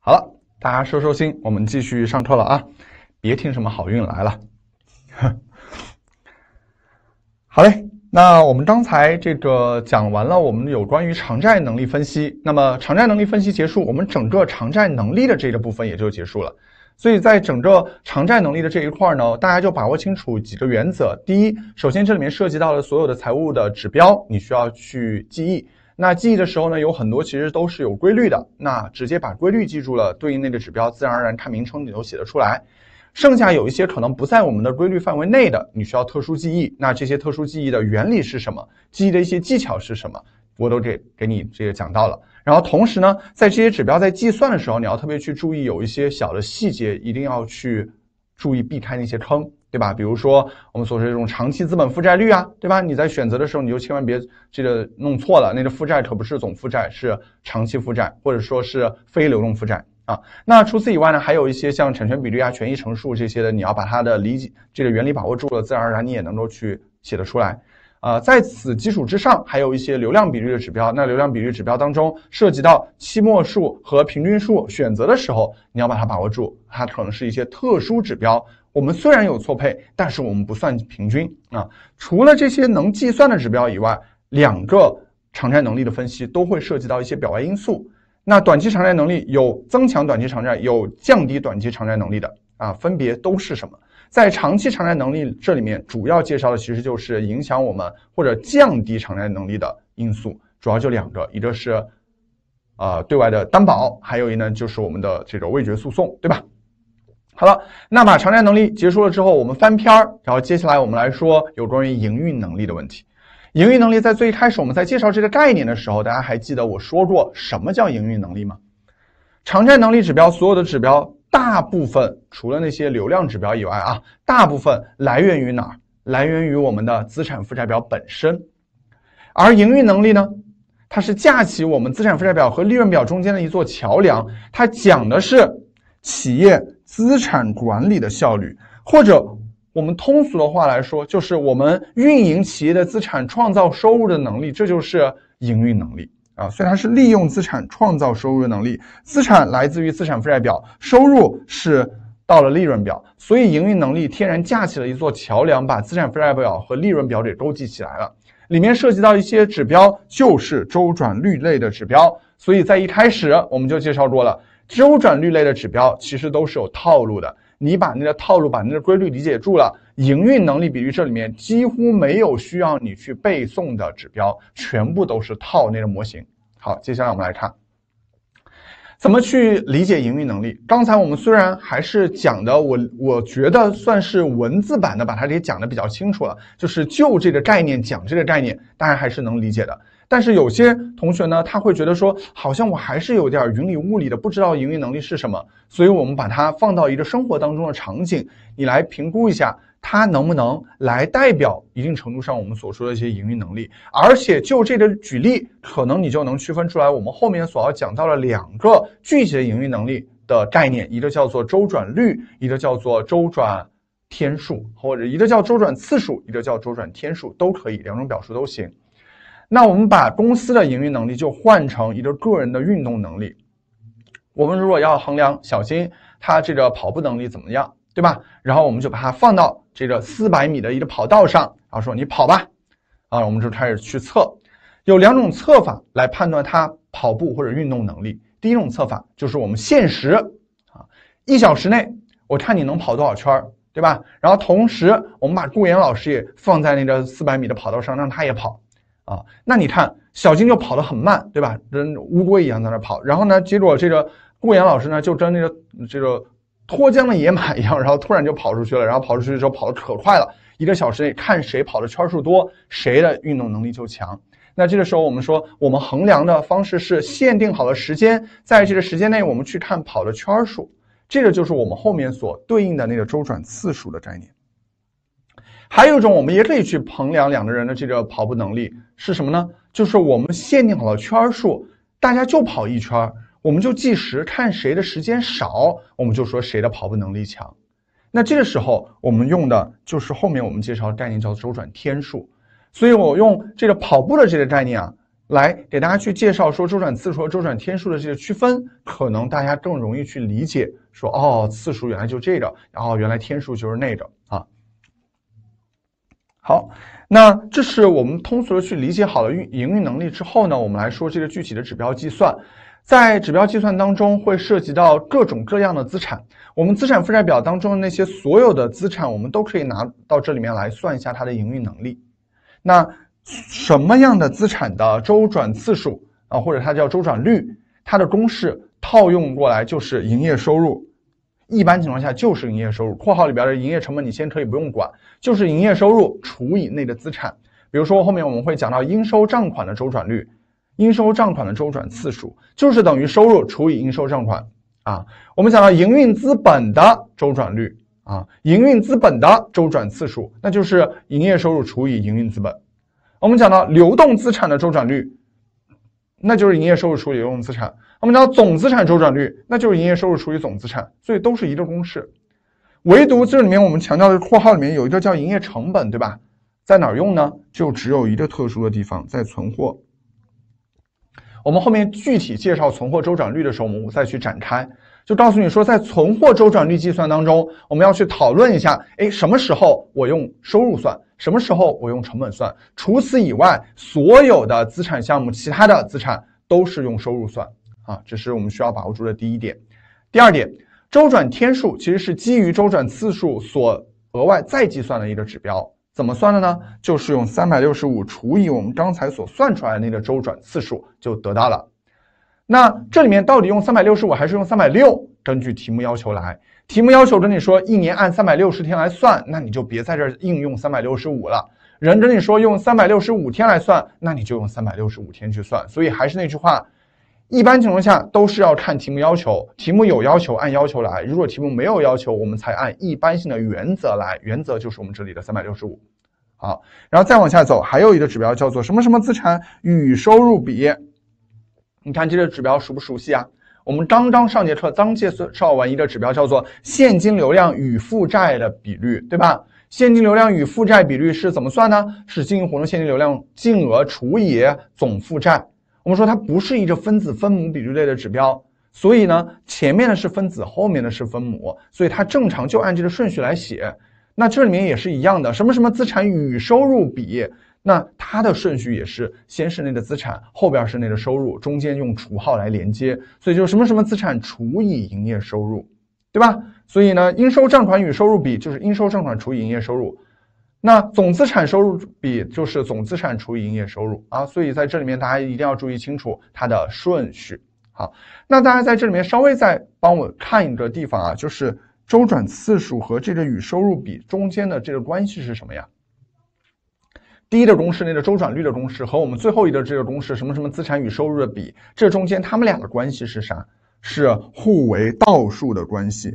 好了，大家收收心，我们继续上课了啊！别听什么好运来了。好嘞，那我们刚才这个讲完了，我们有关于偿债能力分析。那么偿债能力分析结束，我们整个偿债能力的这个部分也就结束了。所以在整个偿债能力的这一块呢，大家就把握清楚几个原则。第一，首先这里面涉及到了所有的财务的指标，你需要去记忆。那记忆的时候呢，有很多其实都是有规律的。那直接把规律记住了，对应那个指标，自然而然看名称你都写得出来。剩下有一些可能不在我们的规律范围内的，你需要特殊记忆。那这些特殊记忆的原理是什么？记忆的一些技巧是什么？我都给给你这个讲到了。然后同时呢，在这些指标在计算的时候，你要特别去注意有一些小的细节，一定要去注意避开那些坑。对吧？比如说我们所说这种长期资本负债率啊，对吧？你在选择的时候，你就千万别这个弄错了。那个负债可不是总负债，是长期负债，或者说是非流动负债啊。那除此以外呢，还有一些像产权比率啊、权益乘数这些的，你要把它的理解这个原理把握住了，自然而然你也能够去写得出来啊。在此基础之上，还有一些流量比率的指标。那流量比率指标当中涉及到期末数和平均数，选择的时候你要把它把握住，它可能是一些特殊指标。我们虽然有错配，但是我们不算平均啊。除了这些能计算的指标以外，两个偿债能力的分析都会涉及到一些表外因素。那短期偿债能力有增强短期偿债、有降低短期偿债能力的啊，分别都是什么？在长期偿债能力这里面，主要介绍的其实就是影响我们或者降低偿债能力的因素，主要就两个，一个是啊对外的担保，还有一呢就是我们的这个味觉诉讼，对吧？好了，那把偿债能力结束了之后，我们翻篇儿，然后接下来我们来说有关于营运能力的问题。营运能力在最开始我们在介绍这个概念的时候，大家还记得我说过什么叫营运能力吗？偿债能力指标所有的指标，大部分除了那些流量指标以外啊，大部分来源于哪儿？来源于我们的资产负债表本身。而营运能力呢，它是架起我们资产负债表和利润表中间的一座桥梁，它讲的是企业。资产管理的效率，或者我们通俗的话来说，就是我们运营企业的资产创造收入的能力，这就是营运能力啊。所以它是利用资产创造收入的能力，资产来自于资产负债表，收入是到了利润表，所以营运能力天然架起了一座桥梁，把资产负债表和利润表给勾记起来了。里面涉及到一些指标，就是周转率类的指标。所以在一开始我们就介绍过了。周转率类的指标其实都是有套路的，你把那个套路、把那个规律理解住了，营运能力比率这里面几乎没有需要你去背诵的指标，全部都是套那个模型。好，接下来我们来看。怎么去理解营运能力？刚才我们虽然还是讲的，我我觉得算是文字版的，把它给讲的比较清楚了，就是就这个概念讲这个概念，大家还是能理解的。但是有些同学呢，他会觉得说，好像我还是有点云里雾里的，不知道营运能力是什么。所以我们把它放到一个生活当中的场景，你来评估一下。它能不能来代表一定程度上我们所说的一些营运能力？而且就这个举例，可能你就能区分出来我们后面所要讲到了两个具体的营运能力的概念，一个叫做周转率，一个叫做周转天数，或者一个叫周转次数，一个叫周转天数都可以，两种表述都行。那我们把公司的营运能力就换成一个个人的运动能力，我们如果要衡量小新他这个跑步能力怎么样？对吧？然后我们就把它放到这个四百米的一个跑道上，然后说你跑吧，啊，我们就开始去测。有两种测法来判断它跑步或者运动能力。第一种测法就是我们限时啊，一小时内我看你能跑多少圈儿，对吧？然后同时我们把顾岩老师也放在那个四百米的跑道上，让他也跑啊。那你看小金就跑得很慢，对吧？跟乌龟一样在那跑。然后呢，结果这个顾岩老师呢就跟那个这个。脱缰的野马一样，然后突然就跑出去了，然后跑出去的时候跑得可快了，一个小时内看谁跑的圈数多，谁的运动能力就强。那这个时候我们说，我们衡量的方式是限定好了时间，在这个时间内我们去看跑的圈数，这个就是我们后面所对应的那个周转次数的概念。还有一种，我们也可以去衡量两个人的这个跑步能力是什么呢？就是我们限定好了圈数，大家就跑一圈。我们就计时看谁的时间少，我们就说谁的跑步能力强。那这个时候我们用的就是后面我们介绍的概念叫周转天数。所以我用这个跑步的这个概念啊，来给大家去介绍说周转次数和周转天数的这个区分，可能大家更容易去理解。说哦，次数原来就这个，然后原来天数就是那个啊。好，那这是我们通俗的去理解好了运营运能力之后呢，我们来说这个具体的指标计算。在指标计算当中，会涉及到各种各样的资产。我们资产负债表当中的那些所有的资产，我们都可以拿到这里面来算一下它的营运能力。那什么样的资产的周转次数啊，或者它叫周转率，它的公式套用过来就是营业收入，一般情况下就是营业收入。括号里边的营业成本你先可以不用管，就是营业收入除以那个资产。比如说后面我们会讲到应收账款的周转率。应收账款的周转次数就是等于收入除以应收账款啊。我们讲到营运资本的周转率啊，营运资本的周转次数那就是营业收入除以营运资本。我们讲到流动资产的周转率，那就是营业收入除以流动资产。我们讲到总资产周转率，那就是营业收入除以总资产。所以都是一个公式，唯独这里面我们强调的括号里面有一个叫营业成本，对吧？在哪用呢？就只有一个特殊的地方，在存货。我们后面具体介绍存货周转率的时候，我们再去展开，就告诉你说，在存货周转率计算当中，我们要去讨论一下，哎，什么时候我用收入算，什么时候我用成本算。除此以外，所有的资产项目，其他的资产都是用收入算啊，这是我们需要把握住的第一点。第二点，周转天数其实是基于周转次数所额外再计算的一个指标。怎么算的呢？就是用三百六十五除以我们刚才所算出来的那个周转次数，就得到了。那这里面到底用三百六十五还是用三百六？根据题目要求来。题目要求跟你说一年按三百六十天来算，那你就别在这儿应用三百六十五了。人跟你说用三百六十五天来算，那你就用三百六十五天去算。所以还是那句话。一般情况下都是要看题目要求，题目有要求按要求来；如果题目没有要求，我们才按一般性的原则来。原则就是我们这里的三百六十五，好，然后再往下走，还有一个指标叫做什么什么资产与收入比。你看这个指标熟不熟悉啊？我们刚刚上节课刚介绍完一个指标叫做现金流量与负债的比率，对吧？现金流量与负债比率是怎么算呢？是经营活动现金流量净额除以总负债。我们说它不是一个分子分母比率类的指标，所以呢，前面的是分子，后面的是分母，所以它正常就按这个顺序来写。那这里面也是一样的，什么什么资产与收入比，那它的顺序也是先是那个资产，后边是那个收入，中间用除号来连接，所以就什么什么资产除以营业收入，对吧？所以呢，应收账款与收入比就是应收账款除以营业收入。那总资产收入比就是总资产除以营业收入啊，所以在这里面大家一定要注意清楚它的顺序。好，那大家在这里面稍微再帮我看一个地方啊，就是周转次数和这个与收入比中间的这个关系是什么呀？第一的公式那个周转率的公式和我们最后一个这个公式什么什么资产与收入的比，这中间它们俩的关系是啥？是互为倒数的关系。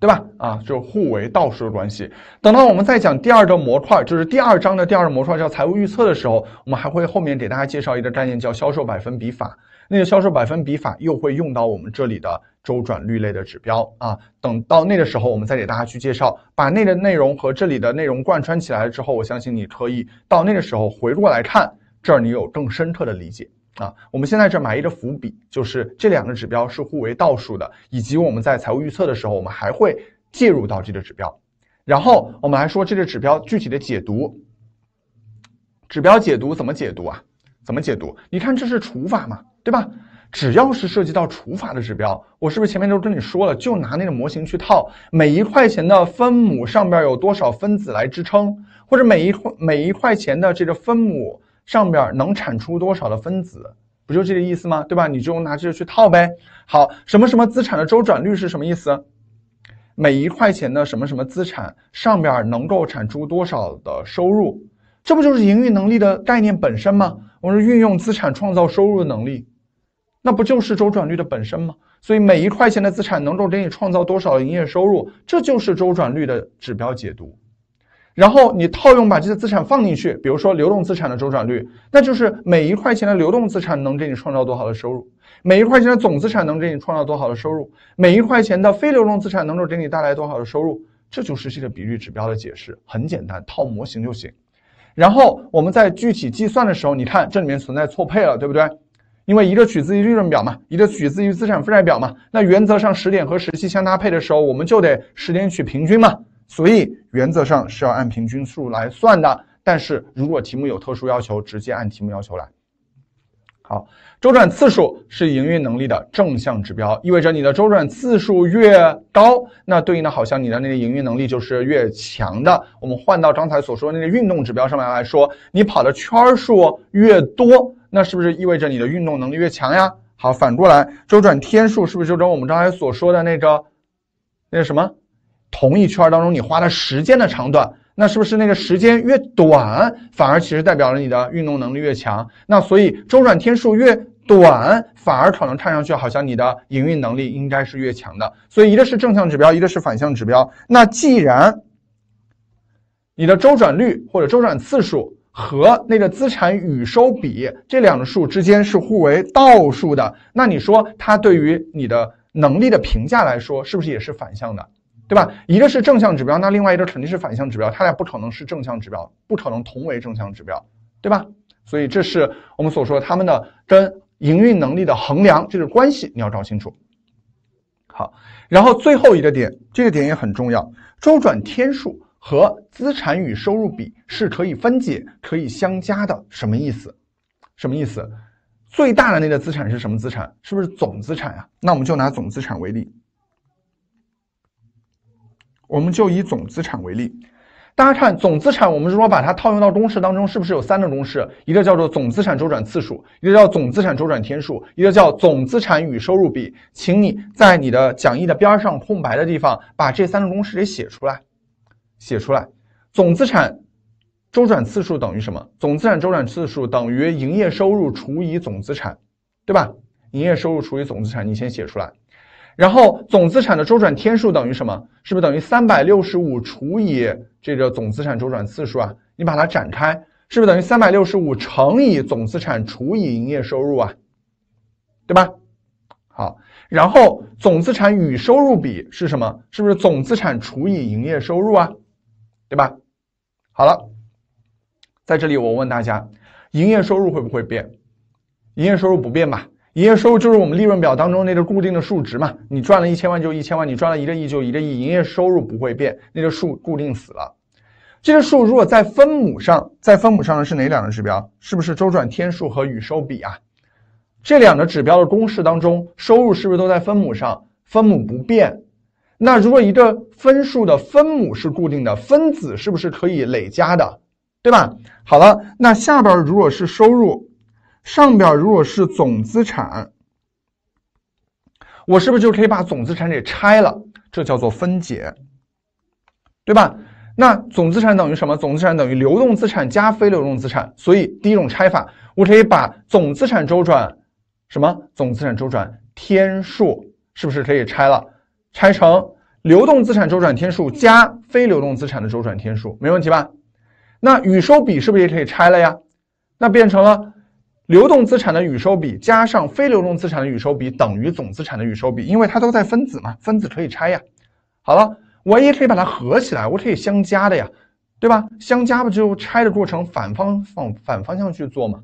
对吧？啊，就是互为倒数的关系。等到我们再讲第二个模块，就是第二章的第二个模块叫财务预测的时候，我们还会后面给大家介绍一个概念叫销售百分比法。那个销售百分比法又会用到我们这里的周转率类的指标啊。等到那个时候，我们再给大家去介绍，把那个内容和这里的内容贯穿起来之后，我相信你可以到那个时候回过来看这儿，你有更深刻的理解。啊，我们先在这埋一个伏笔，就是这两个指标是互为倒数的，以及我们在财务预测的时候，我们还会介入到这个指标。然后我们来说这个指标具体的解读，指标解读怎么解读啊？怎么解读？你看这是除法嘛，对吧？只要是涉及到除法的指标，我是不是前面都跟你说了，就拿那个模型去套，每一块钱的分母上边有多少分子来支撑，或者每一块每一块钱的这个分母。上边能产出多少的分子，不就这个意思吗？对吧？你就拿这个去套呗。好，什么什么资产的周转率是什么意思？每一块钱的什么什么资产上边能够产出多少的收入？这不就是营运能力的概念本身吗？我说运用资产创造收入的能力，那不就是周转率的本身吗？所以每一块钱的资产能够给你创造多少营业收入？这就是周转率的指标解读。然后你套用把这些资产放进去，比如说流动资产的周转率，那就是每一块钱的流动资产能给你创造多少的收入，每一块钱的总资产能给你创造多少的收入，每一块钱的非流动资产能够给你带来多少的收入，这就是这个比率指标的解释，很简单，套模型就行。然后我们在具体计算的时候，你看这里面存在错配了，对不对？因为一个取自于利润表嘛，一个取自于资产负债表嘛，那原则上十点和十七相搭配的时候，我们就得十点取平均嘛。所以原则上是要按平均数来算的，但是如果题目有特殊要求，直接按题目要求来。好，周转次数是营运能力的正向指标，意味着你的周转次数越高，那对应的好像你的那个营运能力就是越强的。我们换到刚才所说的那个运动指标上面来说，你跑的圈数越多，那是不是意味着你的运动能力越强呀？好，反过来，周转天数是不是就跟我们刚才所说的那个，那个什么？同一圈当中，你花的时间的长短，那是不是那个时间越短，反而其实代表了你的运动能力越强？那所以周转天数越短，反而可能看上去好像你的营运能力应该是越强的。所以一个是正向指标，一个是反向指标。那既然你的周转率或者周转次数和那个资产与收比这两个数之间是互为倒数的，那你说它对于你的能力的评价来说，是不是也是反向的？对吧？一个是正向指标，那另外一个肯定是反向指标，它俩不可能是正向指标，不可能同为正向指标，对吧？所以这是我们所说他它们的跟营运能力的衡量这个关系，你要搞清楚。好，然后最后一个点，这个点也很重要，周转天数和资产与收入比是可以分解、可以相加的，什么意思？什么意思？最大的那个资产是什么资产？是不是总资产呀？那我们就拿总资产为例。我们就以总资产为例，大家看总资产，我们如果把它套用到公式当中，是不是有三种公式？一个叫做总资产周转次数，一个叫总资产周转天数，一个叫总资产与收入比。请你在你的讲义的边上空白的地方把这三种公式给写出来，写出来。总资产周转次数等于什么？总资产周转次数等于营业收入除以总资产，对吧？营业收入除以总资产，你先写出来。然后总资产的周转天数等于什么？是不是等于三百六十五除以这个总资产周转次数啊？你把它展开，是不是等于三百六十五乘以总资产除以营业收入啊？对吧？好，然后总资产与收入比是什么？是不是总资产除以营业收入啊？对吧？好了，在这里我问大家，营业收入会不会变？营业收入不变吧。营业收入就是我们利润表当中那个固定的数值嘛，你赚了一千万就一千万，你赚了一个亿就一个亿，营业收入不会变，那个数固定死了。这个数如果在分母上，在分母上的是哪两个指标？是不是周转天数和与收比啊？这两个指标的公式当中，收入是不是都在分母上？分母不变，那如果一个分数的分母是固定的，分子是不是可以累加的？对吧？好了，那下边如果是收入。上边如果是总资产，我是不是就可以把总资产给拆了？这叫做分解，对吧？那总资产等于什么？总资产等于流动资产加非流动资产。所以第一种拆法，我可以把总资产周转什么？总资产周转天数是不是可以拆了？拆成流动资产周转天数加非流动资产的周转天数，没问题吧？那与收比是不是也可以拆了呀？那变成了。流动资产的与收比加上非流动资产的与收比等于总资产的与收比，因为它都在分子嘛，分子可以拆呀。好了，我也可以把它合起来，我可以相加的呀，对吧？相加不就拆的过程反方向反方向去做嘛，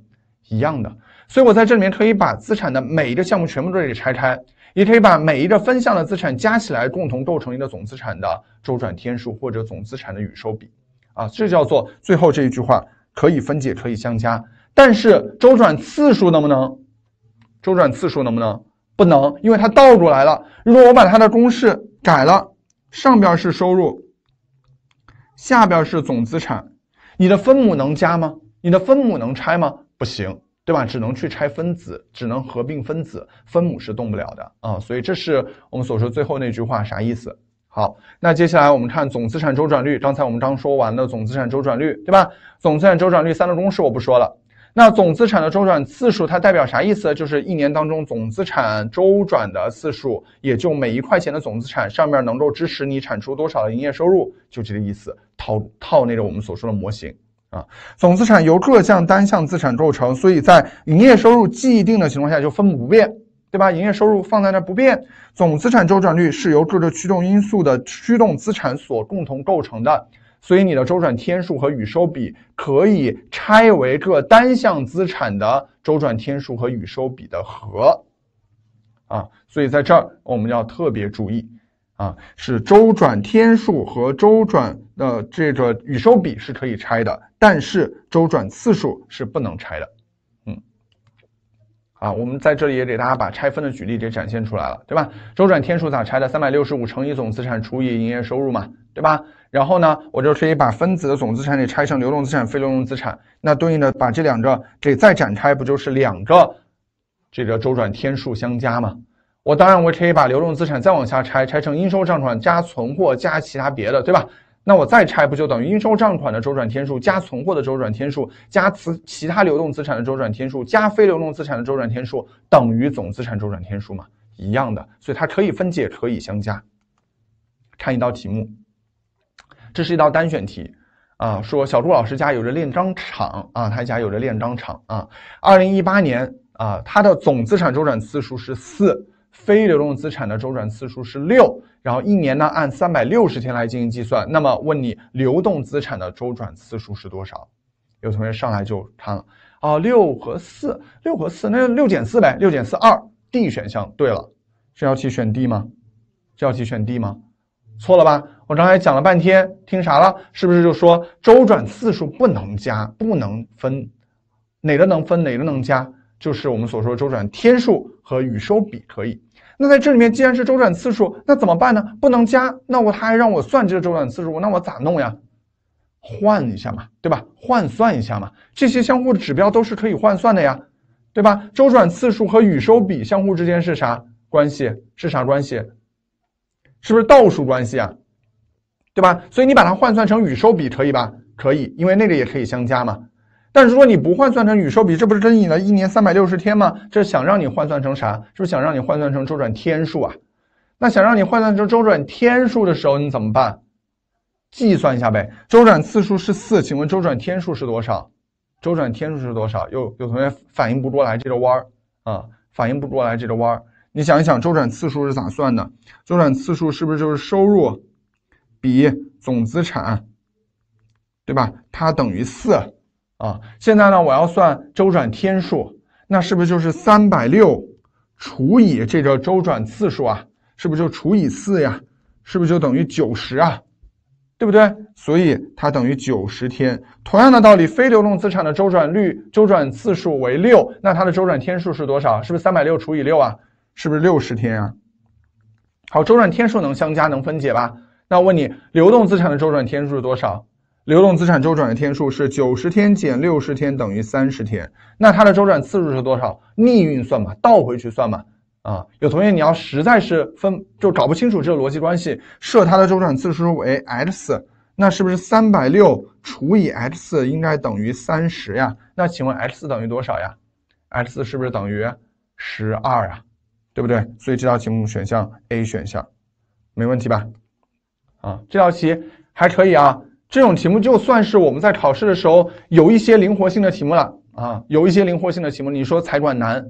一样的。所以我在这里面可以把资产的每一个项目全部都给拆开，也可以把每一个分项的资产加起来，共同构成一个总资产的周转天数或者总资产的与收比啊，这叫做最后这一句话可以分解，可以相加。但是周转次数能不能周转次数能不能不能？因为它倒过来了。如果我把它的公式改了，上边是收入，下边是总资产，你的分母能加吗？你的分母能拆吗？不行，对吧？只能去拆分子，只能合并分子，分母是动不了的啊。所以这是我们所说最后那句话啥意思？好，那接下来我们看总资产周转率。刚才我们刚说完的总资产周转率，对吧？总资产周转率三的公式我不说了。那总资产的周转次数，它代表啥意思？就是一年当中总资产周转的次数，也就每一块钱的总资产上面能够支持你产出多少的营业收入，就这个意思。套套那个我们所说的模型啊，总资产由各项单项资产构成，所以在营业收入既定的情况下，就分母不变，对吧？营业收入放在那不变，总资产周转率是由各个驱动因素的驱动资产所共同构成的。所以你的周转天数和与收比可以拆为各单项资产的周转天数和与收比的和，啊，所以在这儿我们要特别注意，啊，是周转天数和周转的这个与收比是可以拆的，但是周转次数是不能拆的。啊，我们在这里也给大家把拆分的举例给展现出来了，对吧？周转天数咋拆的？三百六十五乘以总资产除以营业收入嘛，对吧？然后呢，我就可以把分子的总资产给拆成流动资产、非流动资产，那对应的把这两个给再展开，不就是两个这个周转天数相加嘛？我当然我可以把流动资产再往下拆，拆成应收账款加存货加其他别的，对吧？那我再拆不就等于应收账款的周转天数加存货的周转天数加资其他流动资产的周转天数加非流动资产的周转天数等于总资产周转天数嘛？一样的，所以它可以分解，可以相加。看一道题目，这是一道单选题，啊，说小朱老师家有着炼钢厂啊，他家有着炼钢厂啊，二零一八年啊，他的总资产周转次数是四，非流动资产的周转次数是六。然后一年呢，按三百六十天来进行计算。那么问你流动资产的周转次数是多少？有同学上来就看了啊，六和四，六和四，那就六减四呗，六减四二。D 选项对了，这道题选 D 吗？这道题选 D 吗？错了吧？我刚才讲了半天，听啥了？是不是就说周转次数不能加，不能分？哪个能分？哪个能加？就是我们所说周转天数和与收比可以。那在这里面既然是周转次数，那怎么办呢？不能加，那我他还让我算这个周转次数，那我咋弄呀？换一下嘛，对吧？换算一下嘛，这些相互的指标都是可以换算的呀，对吧？周转次数和与收比相互之间是啥关系？是啥关系？是不是倒数关系啊？对吧？所以你把它换算成与收比可以吧？可以，因为那个也可以相加嘛。但是如果你不换算成与收比，这不是跟你的一年三百六十天吗？这想让你换算成啥？是不是想让你换算成周转天数啊？那想让你换算成周转天数的时候，你怎么办？计算一下呗。周转次数是四，请问周转天数是多少？周转天数是多少？有有同学反应不过来这个弯儿啊，反应不过来这个弯儿。你想一想，周转次数是咋算的？周转次数是不是就是收入比总资产，对吧？它等于四。啊，现在呢，我要算周转天数，那是不是就是三百六除以这个周转次数啊？是不是就除以四呀？是不是就等于九十啊？对不对？所以它等于九十天。同样的道理，非流动资产的周转率周转次数为六，那它的周转天数是多少？是不是三百六除以六啊？是不是六十天啊？好，周转天数能相加能分解吧？那我问你，流动资产的周转天数是多少？流动资产周转的天数是九十天减六十天等于三十天，那它的周转次数是多少？逆运算嘛，倒回去算嘛。啊，有同学你要实在是分就搞不清楚这个逻辑关系，设它的周转次数为 x，那是不是三百六除以 x 应该等于三十呀？那请问 x 等于多少呀？x 是不是等于十二啊？对不对？所以这道题目选项 A 选项，没问题吧？啊，这道题还可以啊。这种题目就算是我们在考试的时候有一些灵活性的题目了啊，有一些灵活性的题目，你说财管难，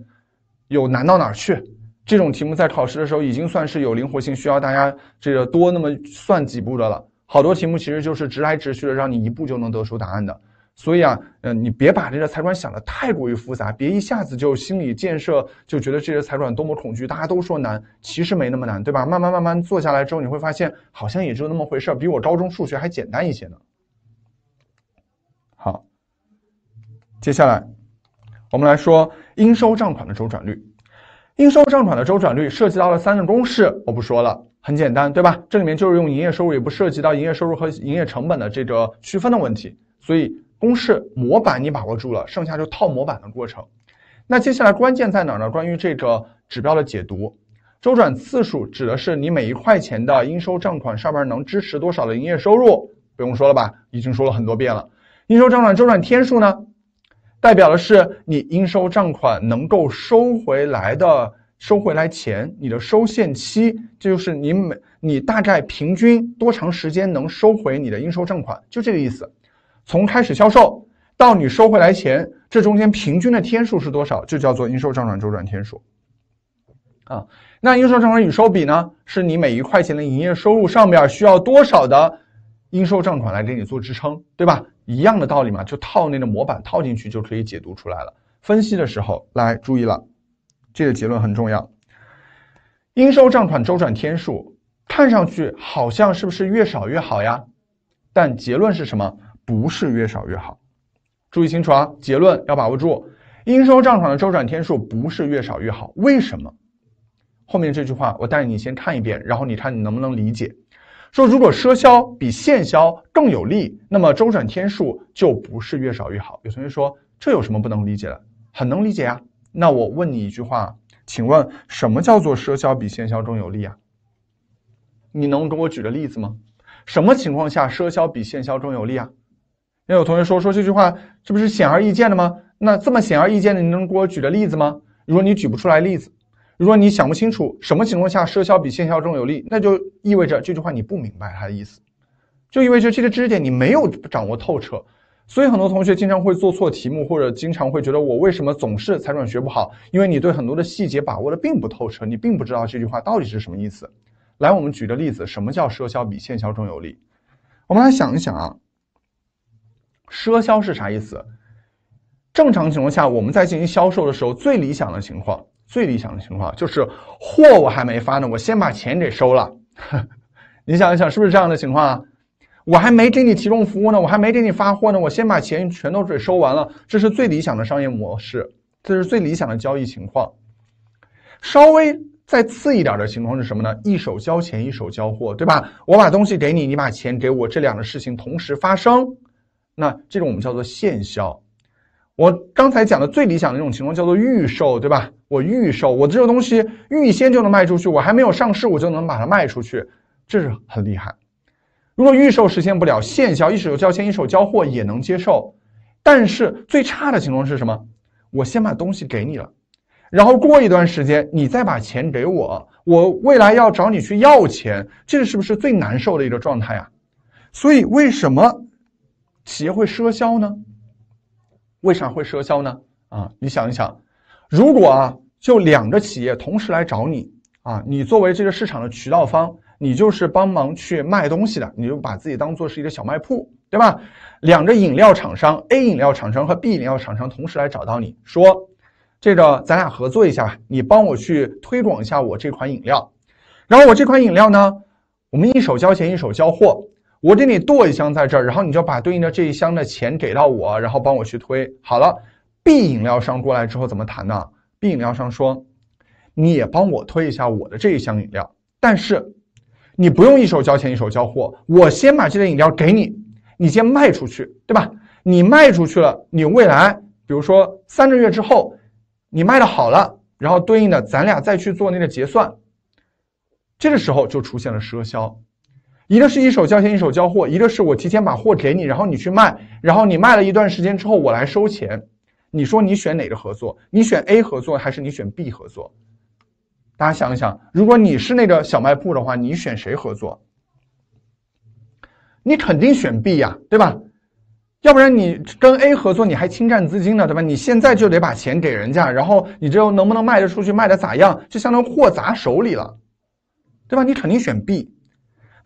有难到哪儿去？这种题目在考试的时候已经算是有灵活性，需要大家这个多那么算几步的了。好多题目其实就是直来直去的，让你一步就能得出答案的。所以啊，嗯，你别把这个财管想的太过于复杂，别一下子就心理建设就觉得这些财管多么恐惧，大家都说难，其实没那么难，对吧？慢慢慢慢做下来之后，你会发现好像也就那么回事儿，比我高中数学还简单一些呢。好，接下来我们来说应收账款的周转率。应收账款的周转率涉及到了三个公式，我不说了，很简单，对吧？这里面就是用营业收入，也不涉及到营业收入和营业成本的这个区分的问题，所以。公式模板你把握住了，剩下就套模板的过程。那接下来关键在哪儿呢？关于这个指标的解读，周转次数指的是你每一块钱的应收账款上面能支持多少的营业收入，不用说了吧，已经说了很多遍了。应收账款周转天数呢，代表的是你应收账款能够收回来的收回来钱，你的收现期，这就是你每你大概平均多长时间能收回你的应收账款，就这个意思。从开始销售到你收回来钱，这中间平均的天数是多少，就叫做应收账款周转天数。啊，那应收账款与收比呢？是你每一块钱的营业收入上面需要多少的应收账款来给你做支撑，对吧？一样的道理嘛，就套那个模板套进去就可以解读出来了。分析的时候来注意了，这个结论很重要。应收账款周转天数看上去好像是不是越少越好呀？但结论是什么？不是越少越好，注意清楚啊！结论要把握住。应收账款的周转天数不是越少越好，为什么？后面这句话我带你先看一遍，然后你看你能不能理解。说如果赊销比现销更有利，那么周转天数就不是越少越好。有同学说这有什么不能理解的？很能理解呀。那我问你一句话，请问什么叫做赊销比现销更有利啊？你能给我举个例子吗？什么情况下赊销比现销更有利啊？那有同学说说这句话，这不是显而易见的吗？那这么显而易见的，你能给我举个例子吗？如果你举不出来例子，如果你想不清楚什么情况下赊销比现销更有利，那就意味着这句话你不明白它的意思，就意味着这个知识点你没有掌握透彻。所以很多同学经常会做错题目，或者经常会觉得我为什么总是财管学不好？因为你对很多的细节把握的并不透彻，你并不知道这句话到底是什么意思。来，我们举个例子，什么叫赊销比现销更有利？我们来想一想啊。赊销是啥意思？正常情况下，我们在进行销售的时候，最理想的情况，最理想的情况就是货我还没发呢，我先把钱给收了。你想一想，是不是这样的情况啊？我还没给你提供服务呢，我还没给你发货呢，我先把钱全都给收完了，这是最理想的商业模式，这是最理想的交易情况。稍微再次一点的情况是什么呢？一手交钱，一手交货，对吧？我把东西给你，你把钱给我，这两个事情同时发生。那这种我们叫做现销，我刚才讲的最理想的一种情况叫做预售，对吧？我预售，我这个东西预先就能卖出去，我还没有上市，我就能把它卖出去，这是很厉害。如果预售实现不了，现销一手交钱一手交货也能接受，但是最差的情况是什么？我先把东西给你了，然后过一段时间你再把钱给我，我未来要找你去要钱，这是不是最难受的一个状态啊？所以为什么？企业会赊销呢？为啥会赊销呢？啊，你想一想，如果啊，就两个企业同时来找你啊，你作为这个市场的渠道方，你就是帮忙去卖东西的，你就把自己当做是一个小卖铺，对吧？两个饮料厂商 A 饮料厂商和 B 饮料厂商同时来找到你说，这个咱俩合作一下，你帮我去推广一下我这款饮料，然后我这款饮料呢，我们一手交钱一手交货。我给你剁一箱在这儿，然后你就把对应的这一箱的钱给到我，然后帮我去推。好了，B 饮料商过来之后怎么谈呢？B 饮料商说：“你也帮我推一下我的这一箱饮料，但是你不用一手交钱一手交货，我先把这些饮料给你，你先卖出去，对吧？你卖出去了，你未来比如说三个月之后，你卖的好了，然后对应的咱俩再去做那个结算，这个时候就出现了赊销。”一个是一手交钱一手交货，一个是我提前把货给你，然后你去卖，然后你卖了一段时间之后我来收钱。你说你选哪个合作？你选 A 合作还是你选 B 合作？大家想一想，如果你是那个小卖部的话，你选谁合作？你肯定选 B 呀，对吧？要不然你跟 A 合作，你还侵占资金呢，对吧？你现在就得把钱给人家，然后你这又能不能卖得出去，卖得咋样？就相当于货砸手里了，对吧？你肯定选 B。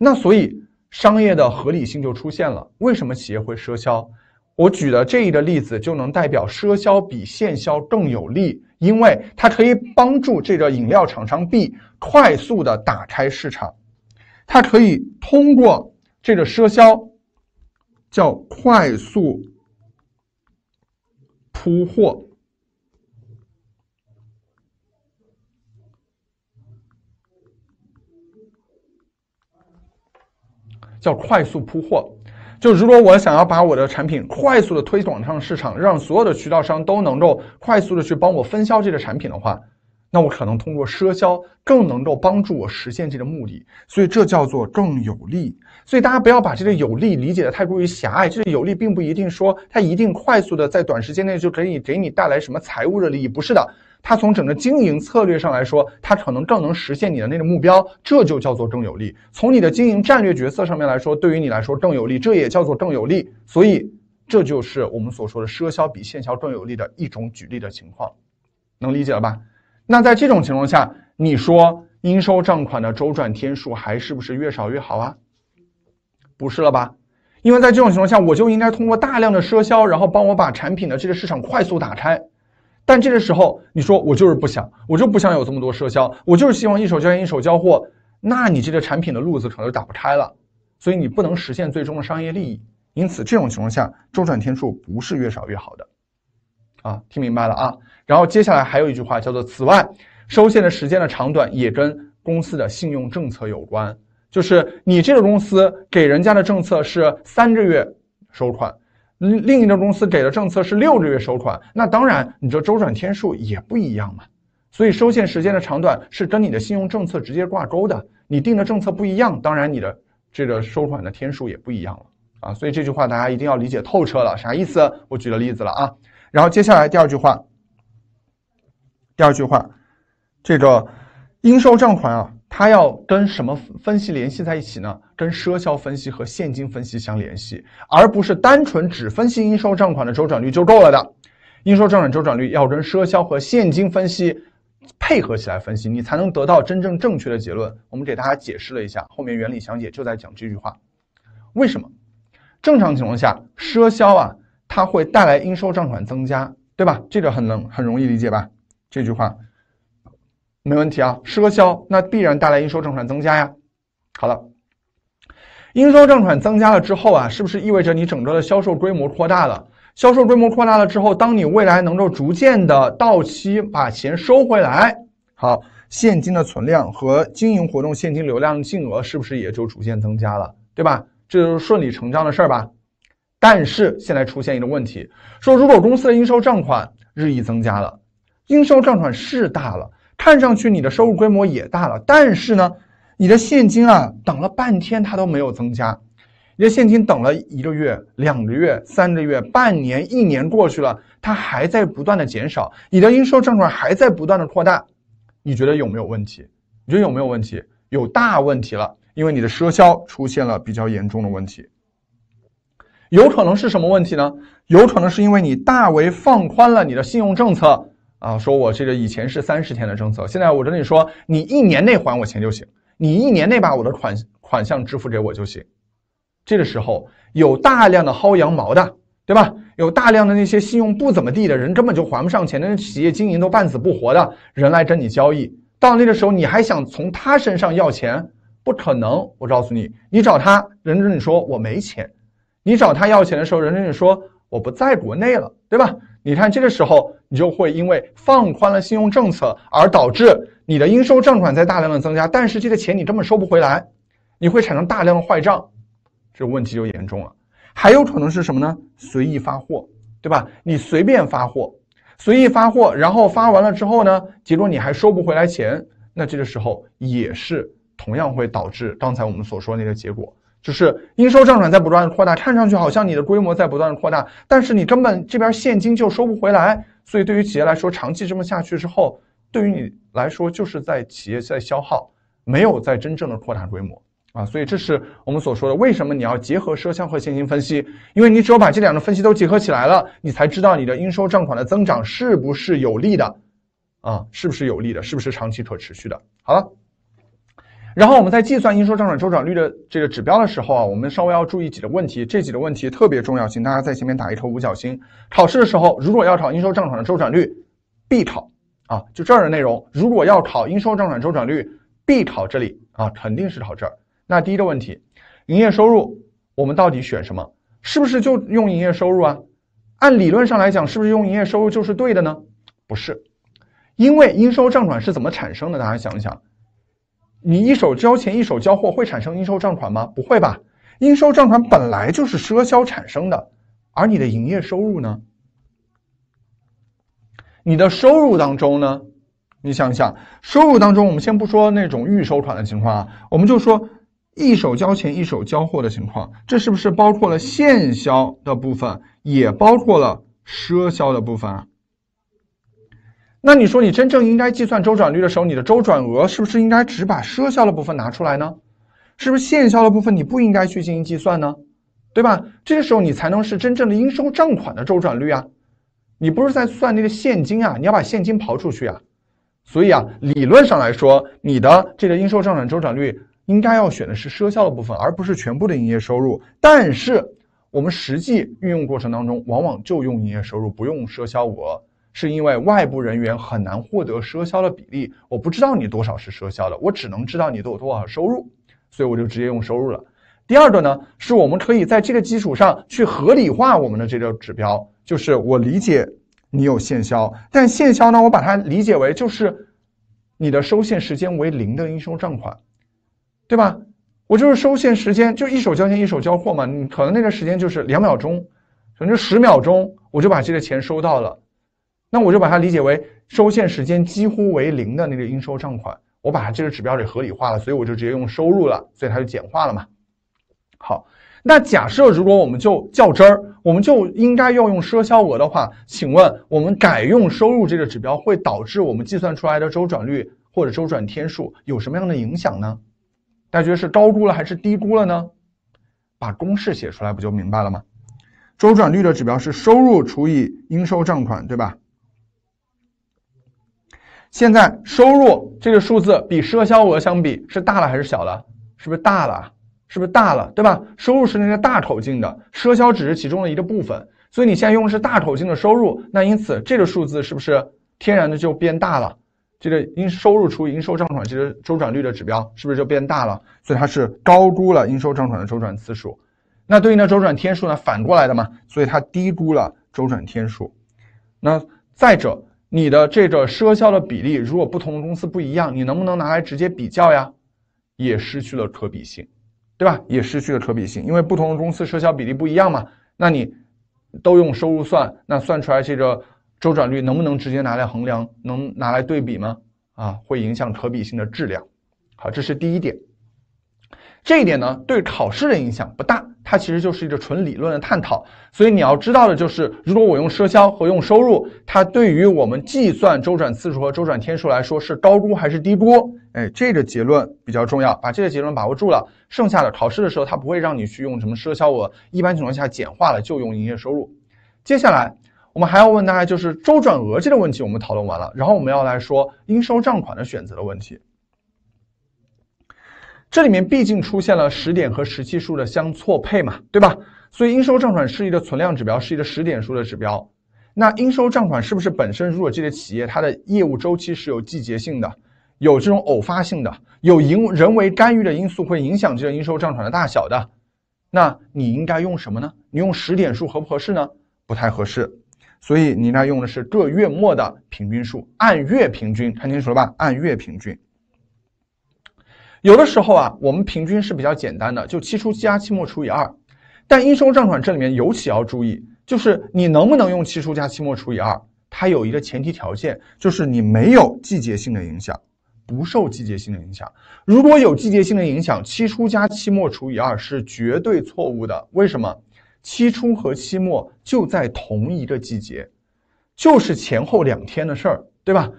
那所以，商业的合理性就出现了。为什么企业会赊销？我举的这一个例子就能代表赊销比现销更有利，因为它可以帮助这个饮料厂商 B 快速的打开市场，它可以通过这个赊销，叫快速铺货。叫快速铺货，就如果我想要把我的产品快速的推广上市场，让所有的渠道商都能够快速的去帮我分销这个产品的话，那我可能通过赊销更能够帮助我实现这个目的。所以这叫做更有利。所以大家不要把这个有利理解的太过于狭隘，这个有利并不一定说它一定快速的在短时间内就可以给你带来什么财务的利益，不是的。它从整个经营策略上来说，它可能更能实现你的那个目标，这就叫做更有利。从你的经营战略决策上面来说，对于你来说更有利，这也叫做更有利。所以，这就是我们所说的赊销比现销更有利的一种举例的情况，能理解了吧？那在这种情况下，你说应收账款的周转天数还是不是越少越好啊？不是了吧？因为在这种情况下，我就应该通过大量的赊销，然后帮我把产品的这个市场快速打开。但这个时候，你说我就是不想，我就不想有这么多赊销，我就是希望一手交钱一手交货，那你这个产品的路子可能就打不开了，所以你不能实现最终的商业利益。因此，这种情况下，周转天数不是越少越好的，啊，听明白了啊？然后接下来还有一句话叫做：此外，收现的时间的长短也跟公司的信用政策有关，就是你这个公司给人家的政策是三个月收款。另另一个公司给的政策是六个月收款，那当然你这周转天数也不一样嘛。所以收现时间的长短是跟你的信用政策直接挂钩的。你定的政策不一样，当然你的这个收款的天数也不一样了啊。所以这句话大家一定要理解透彻了，啥意思？我举个例子了啊。然后接下来第二句话，第二句话，这个应收账款啊。它要跟什么分析联系在一起呢？跟赊销分析和现金分析相联系，而不是单纯只分析应收账款的周转率就够了的。应收账款周转率要跟赊销和现金分析配合起来分析，你才能得到真正正确的结论。我们给大家解释了一下，后面原理详解就在讲这句话。为什么？正常情况下，赊销啊，它会带来应收账款增加，对吧？这个很能很容易理解吧？这句话。没问题啊，赊销那必然带来应收账款增加呀。好了，应收账款增加了之后啊，是不是意味着你整个的销售规模扩大了？销售规模扩大了之后，当你未来能够逐渐的到期把钱收回来，好，现金的存量和经营活动现金流量的净额是不是也就逐渐增加了？对吧？这就是顺理成章的事儿吧。但是现在出现一个问题，说如果公司的应收账款日益增加了，应收账款是大了。看上去你的收入规模也大了，但是呢，你的现金啊，等了半天它都没有增加，你的现金等了一个月、两个月、三个月、半年、一年过去了，它还在不断的减少，你的应收账款还在不断的扩大，你觉得有没有问题？你觉得有没有问题？有大问题了，因为你的赊销出现了比较严重的问题，有可能是什么问题呢？有可能是因为你大为放宽了你的信用政策。啊，说我这个以前是三十天的政策，现在我跟你说，你一年内还我钱就行，你一年内把我的款款项支付给我就行。这个时候有大量的薅羊毛的，对吧？有大量的那些信用不怎么地的人，根本就还不上钱，那企业经营都半死不活的人来跟你交易。到那个时候，你还想从他身上要钱？不可能！我告诉你，你找他，人跟你说我没钱；你找他要钱的时候，人跟你说我不在国内了，对吧？你看，这个时候你就会因为放宽了信用政策，而导致你的应收账款在大量的增加，但是这个钱你根本收不回来，你会产生大量的坏账，这问题就严重了。还有可能是什么呢？随意发货，对吧？你随便发货，随意发货，然后发完了之后呢，结果你还收不回来钱，那这个时候也是同样会导致刚才我们所说那个结果。就是应收账款在不断的扩大，看上去好像你的规模在不断的扩大，但是你根本这边现金就收不回来，所以对于企业来说，长期这么下去之后，对于你来说就是在企业在消耗，没有在真正的扩大规模啊，所以这是我们所说的为什么你要结合赊销和现金分析，因为你只有把这两个分析都结合起来了，你才知道你的应收账款的增长是不是有利的，啊，是不是有利的，是不是长期可持续的？好了。然后我们在计算应收账款周转率的这个指标的时候啊，我们稍微要注意几个问题，这几个问题特别重要性，大家在前面打一颗五角星。考试的时候如果要考应收账款的周转率，必考啊，就这儿的内容。如果要考应收账款周转率，必考这里啊，肯定是考这儿。那第一个问题，营业收入我们到底选什么？是不是就用营业收入啊？按理论上来讲，是不是用营业收入就是对的呢？不是，因为应收账款是怎么产生的？大家想一想。你一手交钱一手交货会产生应收账款吗？不会吧，应收账款本来就是赊销产生的，而你的营业收入呢？你的收入当中呢？你想一想，收入当中我们先不说那种预收款的情况啊，我们就说一手交钱一手交货的情况，这是不是包括了现销的部分，也包括了赊销的部分？啊？那你说，你真正应该计算周转率的时候，你的周转额是不是应该只把赊销的部分拿出来呢？是不是现销的部分你不应该去进行计算呢？对吧？这个时候你才能是真正的应收账款的周转率啊！你不是在算那个现金啊！你要把现金刨出去啊！所以啊，理论上来说，你的这个应收账款周转率应该要选的是赊销的部分，而不是全部的营业收入。但是我们实际运用过程当中，往往就用营业收入，不用赊销额。是因为外部人员很难获得赊销的比例，我不知道你多少是赊销的，我只能知道你都有多少收入，所以我就直接用收入了。第二个呢，是我们可以在这个基础上去合理化我们的这个指标，就是我理解你有现销，但现销呢，我把它理解为就是你的收现时间为零的应收账款，对吧？我就是收现时间就一手交钱一手交货嘛，你可能那个时间就是两秒钟，可能就十秒钟我就把这个钱收到了。那我就把它理解为收现时间几乎为零的那个应收账款，我把这个指标给合理化了，所以我就直接用收入了，所以它就简化了嘛。好，那假设如果我们就较真儿，我们就应该要用赊销额的话，请问我们改用收入这个指标会导致我们计算出来的周转率或者周转天数有什么样的影响呢？大家觉得是高估了还是低估了呢？把公式写出来不就明白了吗？周转率的指标是收入除以应收账款，对吧？现在收入这个数字比赊销额相比是大了还是小了？是不是大了？是不是大了？对吧？收入是那个大口径的，赊销只是其中的一个部分。所以你现在用的是大口径的收入，那因此这个数字是不是天然的就变大了？这个应收入除应收账款这个周转率的指标是不是就变大了？所以它是高估了应收账款的周转次数。那对应的周转天数呢？反过来的嘛？所以它低估了周转天数。那再者。你的这个赊销的比例，如果不同的公司不一样，你能不能拿来直接比较呀？也失去了可比性，对吧？也失去了可比性，因为不同的公司赊销比例不一样嘛。那你都用收入算，那算出来这个周转率能不能直接拿来衡量？能拿来对比吗？啊，会影响可比性的质量。好，这是第一点。这一点呢，对考试的影响不大，它其实就是一个纯理论的探讨。所以你要知道的就是，如果我用赊销和用收入，它对于我们计算周转次数和周转天数来说是高估还是低估？哎，这个结论比较重要，把这个结论把握住了，剩下的考试的时候它不会让你去用什么赊销额，一般情况下简化了就用营业收入。接下来我们还要问大家就是周转额这个问题我们讨论完了，然后我们要来说应收账款的选择的问题。这里面毕竟出现了十点和十七数的相错配嘛，对吧？所以应收账款是一个存量指标，是一个十点数的指标。那应收账款是不是本身，如果这些企业它的业务周期是有季节性的，有这种偶发性的，有因人为干预的因素会影响这个应收账款的大小的？那你应该用什么呢？你用十点数合不合适呢？不太合适。所以你那用的是各月末的平均数，按月平均，看清楚了吧？按月平均。有的时候啊，我们平均是比较简单的，就期初加期末除以二。但应收账款这里面尤其要注意，就是你能不能用期初加期末除以二？它有一个前提条件，就是你没有季节性的影响，不受季节性的影响。如果有季节性的影响，期初加期末除以二是绝对错误的。为什么？期初和期末就在同一个季节，就是前后两天的事儿，对吧？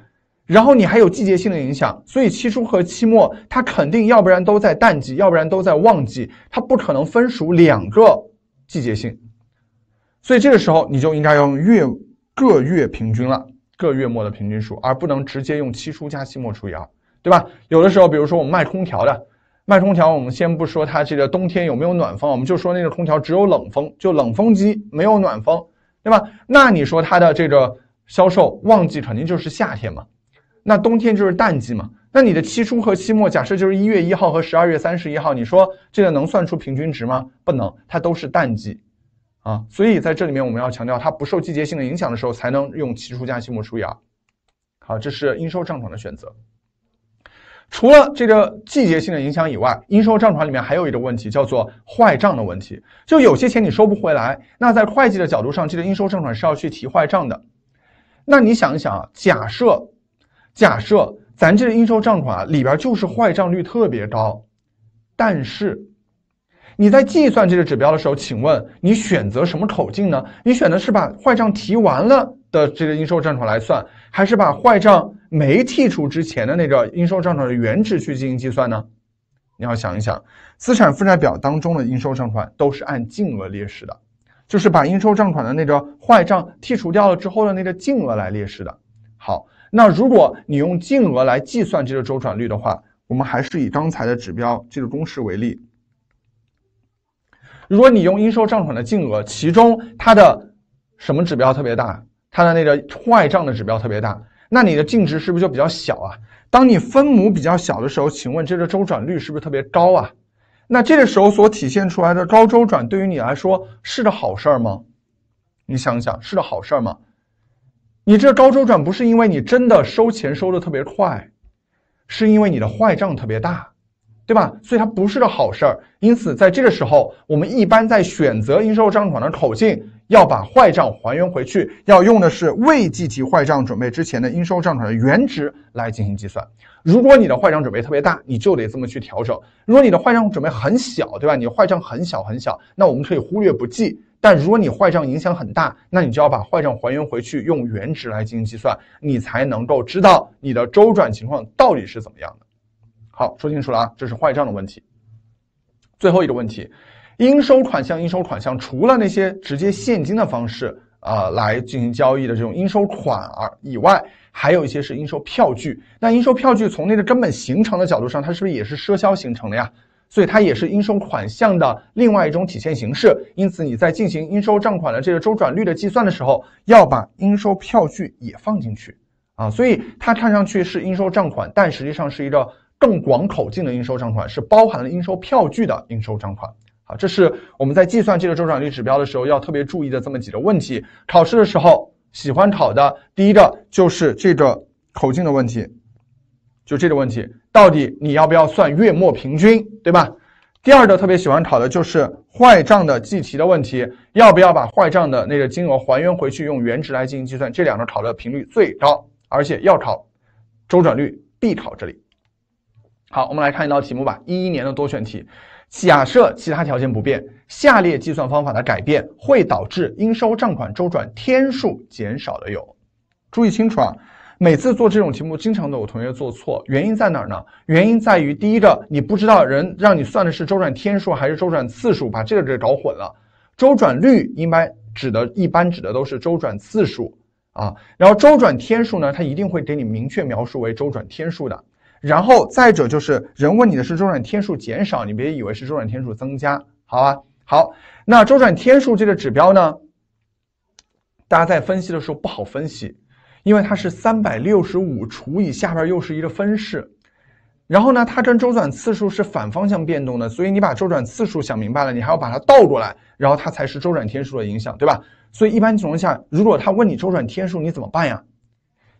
然后你还有季节性的影响，所以期初和期末它肯定要不然都在淡季，要不然都在旺季，它不可能分属两个季节性。所以这个时候你就应该要用月各月平均了，各月末的平均数，而不能直接用期初加期末除以二，对吧？有的时候，比如说我们卖空调的，卖空调，我们先不说它这个冬天有没有暖风，我们就说那个空调只有冷风，就冷风机没有暖风，对吧？那你说它的这个销售旺季肯定就是夏天嘛？那冬天就是淡季嘛，那你的期初和期末，假设就是一月一号和十二月三十一号，你说这个能算出平均值吗？不能，它都是淡季，啊，所以在这里面我们要强调，它不受季节性的影响的时候，才能用期初加期末除以二。好，这是应收账款的选择。除了这个季节性的影响以外，应收账款里面还有一个问题叫做坏账的问题，就有些钱你收不回来，那在会计的角度上，这个应收账款是要去提坏账的。那你想一想啊，假设。假设咱这个应收账款里边就是坏账率特别高，但是你在计算这个指标的时候，请问你选择什么口径呢？你选的是把坏账提完了的这个应收账款来算，还是把坏账没剔除之前的那个应收账款的原值去进行计算呢？你要想一想，资产负债表当中的应收账款都是按净额列示的，就是把应收账款的那个坏账剔除掉了之后的那个净额来列示的。好。那如果你用净额来计算这个周转率的话，我们还是以刚才的指标这个公式为例。如果你用应收账款的净额，其中它的什么指标特别大？它的那个坏账的指标特别大，那你的净值是不是就比较小啊？当你分母比较小的时候，请问这个周转率是不是特别高啊？那这个时候所体现出来的高周转，对于你来说是个好事儿吗？你想想，是个好事儿吗？你这高周转不是因为你真的收钱收的特别快，是因为你的坏账特别大，对吧？所以它不是个好事儿。因此，在这个时候，我们一般在选择应收账款的口径，要把坏账还原回去，要用的是未计提坏账准备之前的应收账款的原值来进行计算。如果你的坏账准备特别大，你就得这么去调整；如果你的坏账准备很小，对吧？你坏账很小很小，那我们可以忽略不计。但如果你坏账影响很大，那你就要把坏账还原回去，用原值来进行计算，你才能够知道你的周转情况到底是怎么样的。好，说清楚了啊，这是坏账的问题。最后一个问题，应收款项，应收款项除了那些直接现金的方式啊来进行交易的这种应收款儿以外，还有一些是应收票据。那应收票据从那个根本形成的角度上，它是不是也是赊销形成的呀？所以它也是应收款项的另外一种体现形式，因此你在进行应收账款的这个周转率的计算的时候，要把应收票据也放进去啊。所以它看上去是应收账款，但实际上是一个更广口径的应收账款，是包含了应收票据的应收账款。好，这是我们在计算这个周转率指标的时候要特别注意的这么几个问题。考试的时候喜欢考的第一个就是这个口径的问题，就这个问题。到底你要不要算月末平均，对吧？第二个特别喜欢考的就是坏账的计提的问题，要不要把坏账的那个金额还原回去，用原值来进行计算？这两个考的频率最高，而且要考周转率必考这里。好，我们来看一道题目吧。一一年的多选题，假设其他条件不变，下列计算方法的改变会导致应收账款周转天数减少的有，注意清楚啊。每次做这种题目，经常都有同学做错，原因在哪儿呢？原因在于，第一个，你不知道人让你算的是周转天数还是周转次数，把这个给搞混了。周转率一般指的，一般指的都是周转次数啊。然后周转天数呢，它一定会给你明确描述为周转天数的。然后再者就是，人问你的是周转天数减少，你别以为是周转天数增加，好吧？好，那周转天数这个指标呢，大家在分析的时候不好分析。因为它是三百六十五除以下边又是一个分式，然后呢，它跟周转次数是反方向变动的，所以你把周转次数想明白了，你还要把它倒过来，然后它才是周转天数的影响，对吧？所以一般情况下，如果他问你周转天数，你怎么办呀？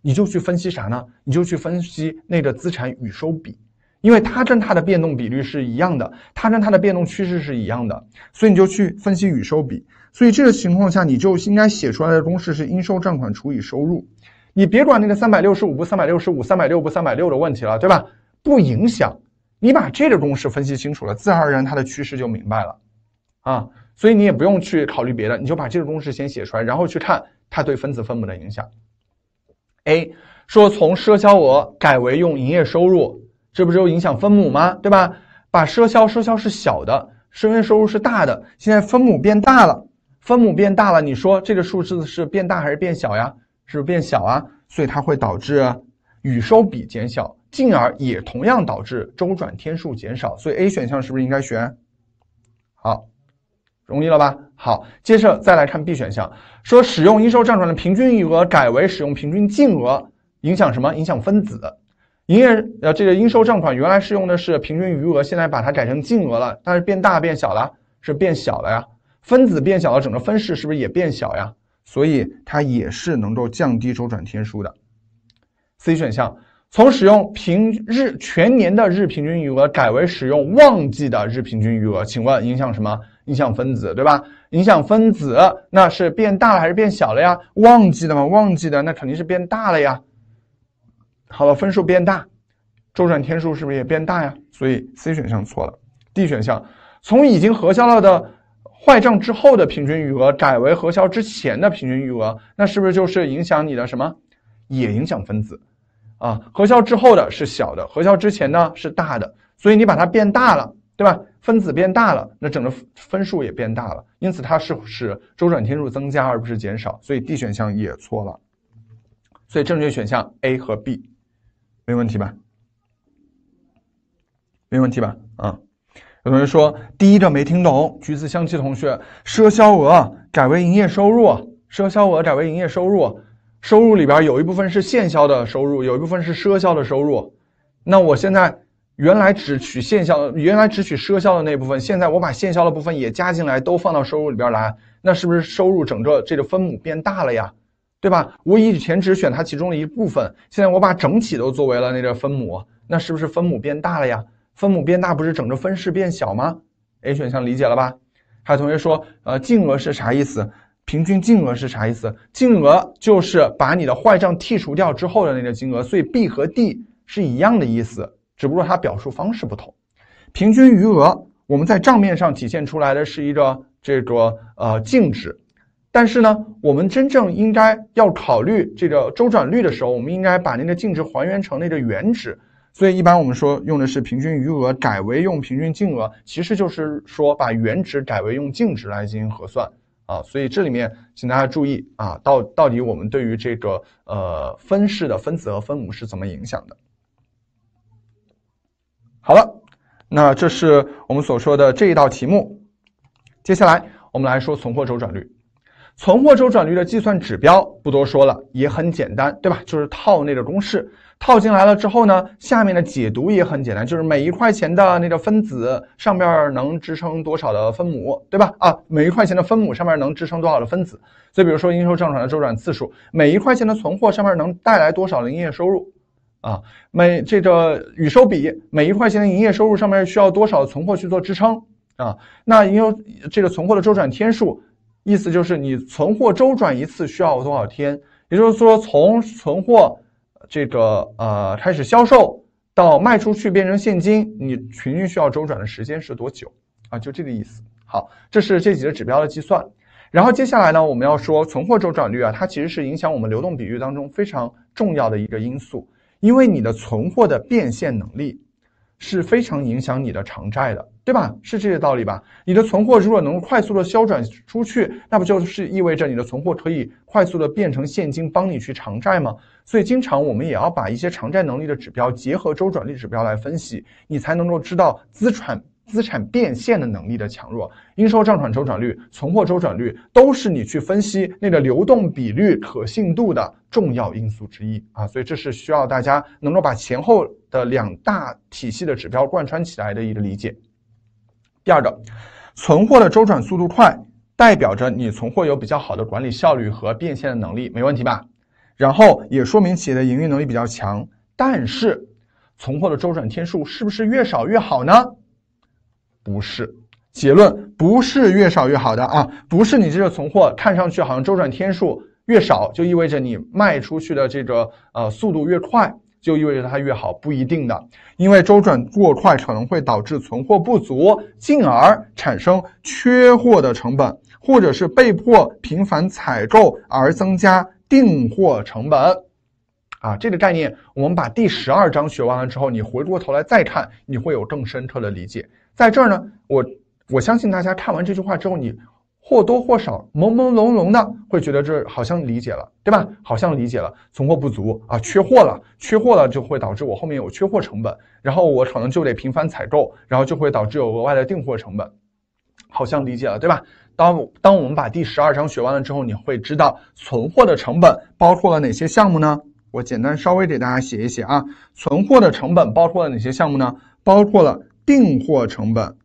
你就去分析啥呢？你就去分析那个资产与收比，因为它跟它的变动比率是一样的，它跟它的变动趋势是一样的，所以你就去分析与收比。所以这个情况下，你就应该写出来的公式是应收账款除以收入。你别管那个三百六十五不三百六十五三百六不三百六的问题了，对吧？不影响。你把这个公式分析清楚了，自然而然它的趋势就明白了，啊。所以你也不用去考虑别的，你就把这个公式先写出来，然后去看它对分子分母的影响。A 说从赊销额改为用营业收入，这不就影响分母吗？对吧？把赊销，赊销是小的，营业收入是大的，现在分母变大了，分母变大了，你说这个数字是变大还是变小呀？是不是变小啊？所以它会导致，与收比减小，进而也同样导致周转天数减少。所以 A 选项是不是应该选？好，容易了吧？好，接着再来看 B 选项，说使用应收账款的平均余额改为使用平均净额，影响什么？影响分子，营业呃这个应收账款原来是用的是平均余额，现在把它改成净额了，但是变大变小了？是变小了呀？分子变小了，整个分式是不是也变小呀？所以它也是能够降低周转天数的。C 选项从使用平日全年的日平均余额改为使用旺季的日平均余额，请问影响什么？影响分子对吧？影响分子，那是变大了还是变小了呀？旺季的嘛，旺季的那肯定是变大了呀。好了，分数变大，周转天数是不是也变大呀？所以 C 选项错了。D 选项从已经核销了的。坏账之后的平均余额改为核销之前的平均余额，那是不是就是影响你的什么？也影响分子，啊，核销之后的是小的，核销之前呢是大的，所以你把它变大了，对吧？分子变大了，那整个分数也变大了，因此它是是周转天数增加而不是减少，所以 D 选项也错了，所以正确选项 A 和 B，没问题吧？没问题吧？啊？有同学说第一个没听懂，橘子香气同学，赊销额改为营业收入，赊销额改为营业收入，收入里边有一部分是现销的收入，有一部分是赊销的收入，那我现在原来只取现销，原来只取赊销的那部分，现在我把现销的部分也加进来，都放到收入里边来，那是不是收入整个这个分母变大了呀？对吧？我以前只选它其中的一部分，现在我把整体都作为了那个分母，那是不是分母变大了呀？分母变大不是整个分式变小吗？A 选项理解了吧？还有同学说，呃，净额是啥意思？平均净额是啥意思？净额就是把你的坏账剔除掉之后的那个金额，所以 B 和 D 是一样的意思，只不过它表述方式不同。平均余额我们在账面上体现出来的是一个这个呃净值，但是呢，我们真正应该要考虑这个周转率的时候，我们应该把那个净值还原成那个原值。所以一般我们说用的是平均余额，改为用平均净额，其实就是说把原值改为用净值来进行核算啊。所以这里面请大家注意啊，到到底我们对于这个呃分式的分子和分母是怎么影响的？好了，那这是我们所说的这一道题目。接下来我们来说存货周转率。存货周转率的计算指标不多说了，也很简单，对吧？就是套内的公式。套进来了之后呢，下面的解读也很简单，就是每一块钱的那个分子上面能支撑多少的分母，对吧？啊，每一块钱的分母上面能支撑多少的分子？再比如说，应收账款的周转次数，每一块钱的存货上面能带来多少的营业收入？啊，每这个与收比，每一块钱的营业收入上面需要多少存货去做支撑？啊，那收这个存货的周转天数，意思就是你存货周转一次需要多少天？也就是说，从存货。这个呃，开始销售到卖出去变成现金，你平均需要周转的时间是多久啊？就这个意思。好，这是这几个指标的计算。然后接下来呢，我们要说存货周转率啊，它其实是影响我们流动比率当中非常重要的一个因素，因为你的存货的变现能力是非常影响你的偿债的。对吧？是这些道理吧？你的存货如果能快速的销转出去，那不就是意味着你的存货可以快速的变成现金，帮你去偿债吗？所以，经常我们也要把一些偿债能力的指标结合周转率指标来分析，你才能够知道资产资产变现的能力的强弱。应收账款周转率、存货周转率都是你去分析那个流动比率可信度的重要因素之一啊！所以，这是需要大家能够把前后的两大体系的指标贯穿起来的一个理解。第二个，存货的周转速度快，代表着你存货有比较好的管理效率和变现的能力，没问题吧？然后也说明企业的营运能力比较强。但是，存货的周转天数是不是越少越好呢？不是，结论不是越少越好的啊，不是你这个存货看上去好像周转天数越少，就意味着你卖出去的这个呃速度越快。就意味着它越好不一定的，因为周转过快可能会导致存货不足，进而产生缺货的成本，或者是被迫频繁采购而增加订货成本。啊，这个概念我们把第十二章学完了之后，你回过头来再看，你会有更深刻的理解。在这儿呢，我我相信大家看完这句话之后，你。或多或少、朦朦胧胧的，会觉得这好像理解了，对吧？好像理解了，存货不足啊，缺货了，缺货了就会导致我后面有缺货成本，然后我可能就得频繁采购，然后就会导致有额外的订货成本。好像理解了，对吧？当当我们把第十二章学完了之后，你会知道存货的成本包括了哪些项目呢？我简单稍微给大家写一写啊，存货的成本包括了哪些项目呢？包括了订货成本、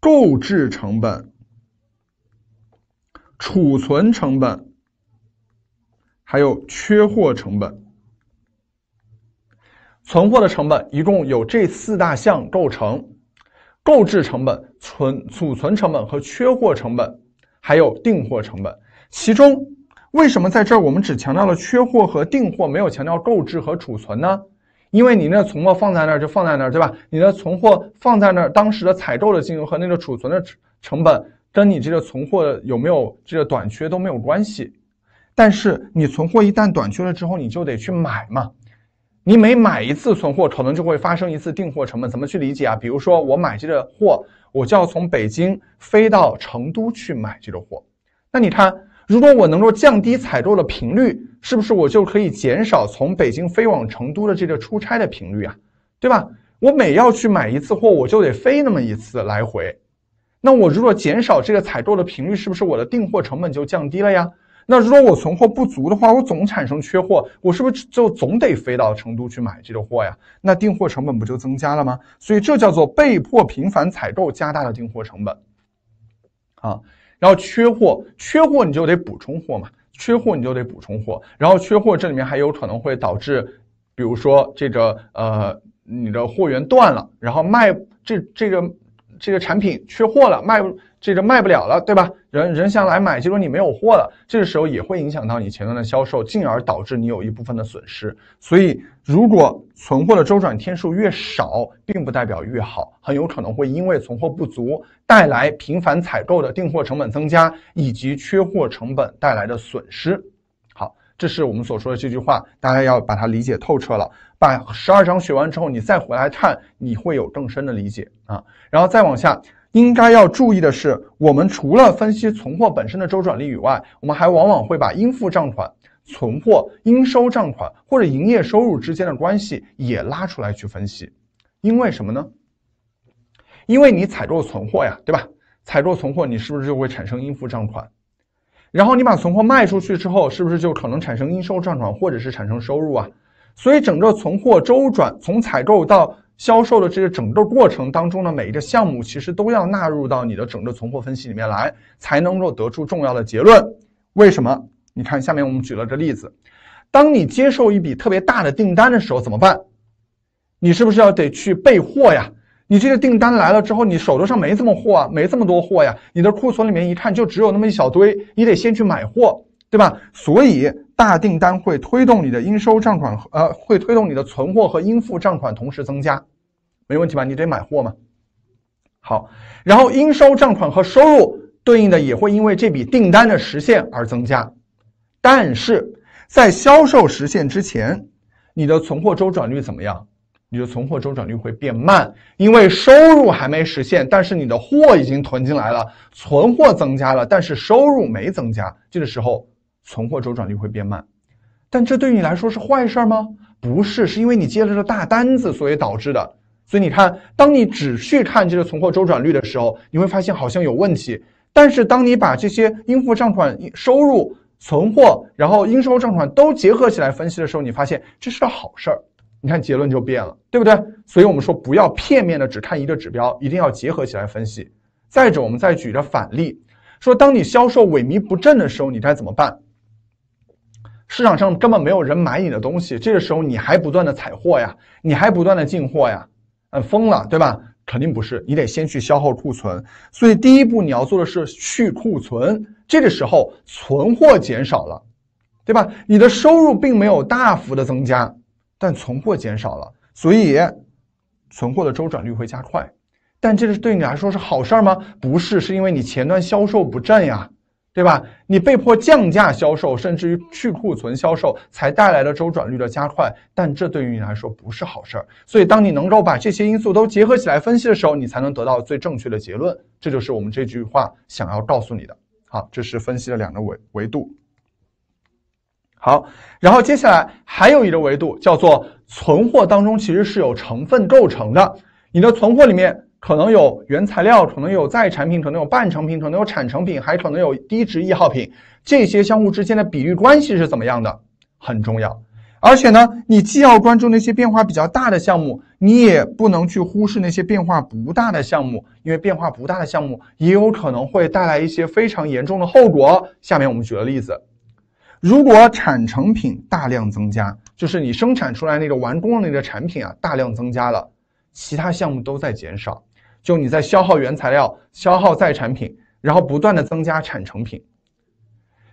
购置成本。储存成本，还有缺货成本，存货的成本一共有这四大项构成：购置成本、存储存成本和缺货成本，还有订货成本。其中，为什么在这儿我们只强调了缺货和订货，没有强调购置和储存呢？因为你那存货放在那儿就放在那儿，对吧？你的存货放在那儿，当时的采购的金额和那个储存的成成本。跟你这个存货有没有这个短缺都没有关系，但是你存货一旦短缺了之后，你就得去买嘛。你每买一次存货，可能就会发生一次订货成本。怎么去理解啊？比如说我买这个货，我就要从北京飞到成都去买这个货。那你看，如果我能够降低采购的频率，是不是我就可以减少从北京飞往成都的这个出差的频率啊？对吧？我每要去买一次货，我就得飞那么一次来回。那我如果减少这个采购的频率，是不是我的订货成本就降低了呀？那如果我存货不足的话，我总产生缺货，我是不是就总得飞到成都去买这个货呀？那订货成本不就增加了吗？所以这叫做被迫频繁采购，加大了订货成本。啊，然后缺货，缺货你就得补充货嘛，缺货你就得补充货。然后缺货，这里面还有可能会导致，比如说这个呃，你的货源断了，然后卖这这个。这个产品缺货了，卖不这个卖不了了，对吧？人人想来买，结果你没有货了，这个时候也会影响到你前端的销售，进而导致你有一部分的损失。所以，如果存货的周转天数越少，并不代表越好，很有可能会因为存货不足带来频繁采购的订货成本增加，以及缺货成本带来的损失。这是我们所说的这句话，大家要把它理解透彻了。把十二章学完之后，你再回来看，你会有更深的理解啊。然后再往下，应该要注意的是，我们除了分析存货本身的周转率以外，我们还往往会把应付账款、存货、应收账款或者营业收入之间的关系也拉出来去分析。因为什么呢？因为你采购存货呀，对吧？采购存货，你是不是就会产生应付账款？然后你把存货卖出去之后，是不是就可能产生应收账款，或者是产生收入啊？所以整个存货周转，从采购到销售的这个整个过程当中的每一个项目，其实都要纳入到你的整个存货分析里面来，才能够得出重要的结论。为什么？你看，下面我们举了个例子：当你接受一笔特别大的订单的时候，怎么办？你是不是要得去备货呀？你这个订单来了之后，你手头上没这么货啊，没这么多货呀。你的库存里面一看，就只有那么一小堆，你得先去买货，对吧？所以大订单会推动你的应收账款，呃，会推动你的存货和应付账款同时增加，没问题吧？你得买货嘛。好，然后应收账款和收入对应的也会因为这笔订单的实现而增加，但是在销售实现之前，你的存货周转率怎么样？你的存货周转率会变慢，因为收入还没实现，但是你的货已经囤进来了，存货增加了，但是收入没增加。这个时候，存货周转率会变慢，但这对你来说是坏事儿吗？不是，是因为你接了个大单子，所以导致的。所以你看，当你只去看这个存货周转率的时候，你会发现好像有问题。但是当你把这些应付账款、收入、存货，然后应收账款都结合起来分析的时候，你发现这是好事儿。你看结论就变了，对不对？所以我们说不要片面的只看一个指标，一定要结合起来分析。再者，我们再举个反例，说当你销售萎靡不振的时候，你该怎么办？市场上根本没有人买你的东西，这个时候你还不断的采货呀，你还不断的进货呀，嗯，疯了，对吧？肯定不是，你得先去消耗库存。所以第一步你要做的是去库存，这个时候存货减少了，对吧？你的收入并没有大幅的增加。但存货减少了，所以存货的周转率会加快。但这是对你来说是好事儿吗？不是，是因为你前端销售不振呀，对吧？你被迫降价销售，甚至于去库存销售，才带来了周转率的加快。但这对于你来说不是好事儿。所以，当你能够把这些因素都结合起来分析的时候，你才能得到最正确的结论。这就是我们这句话想要告诉你的。好，这是分析的两个维维度。好，然后接下来还有一个维度叫做存货当中其实是有成分构成的。你的存货里面可能有原材料，可能有在产品，可能有半成品，可能有产成品，还可能有低值易耗品。这些相互之间的比率关系是怎么样的？很重要。而且呢，你既要关注那些变化比较大的项目，你也不能去忽视那些变化不大的项目，因为变化不大的项目也有可能会带来一些非常严重的后果。下面我们举个例子。如果产成品大量增加，就是你生产出来那个完工的那个产品啊，大量增加了，其他项目都在减少，就你在消耗原材料、消耗再产品，然后不断的增加产成品。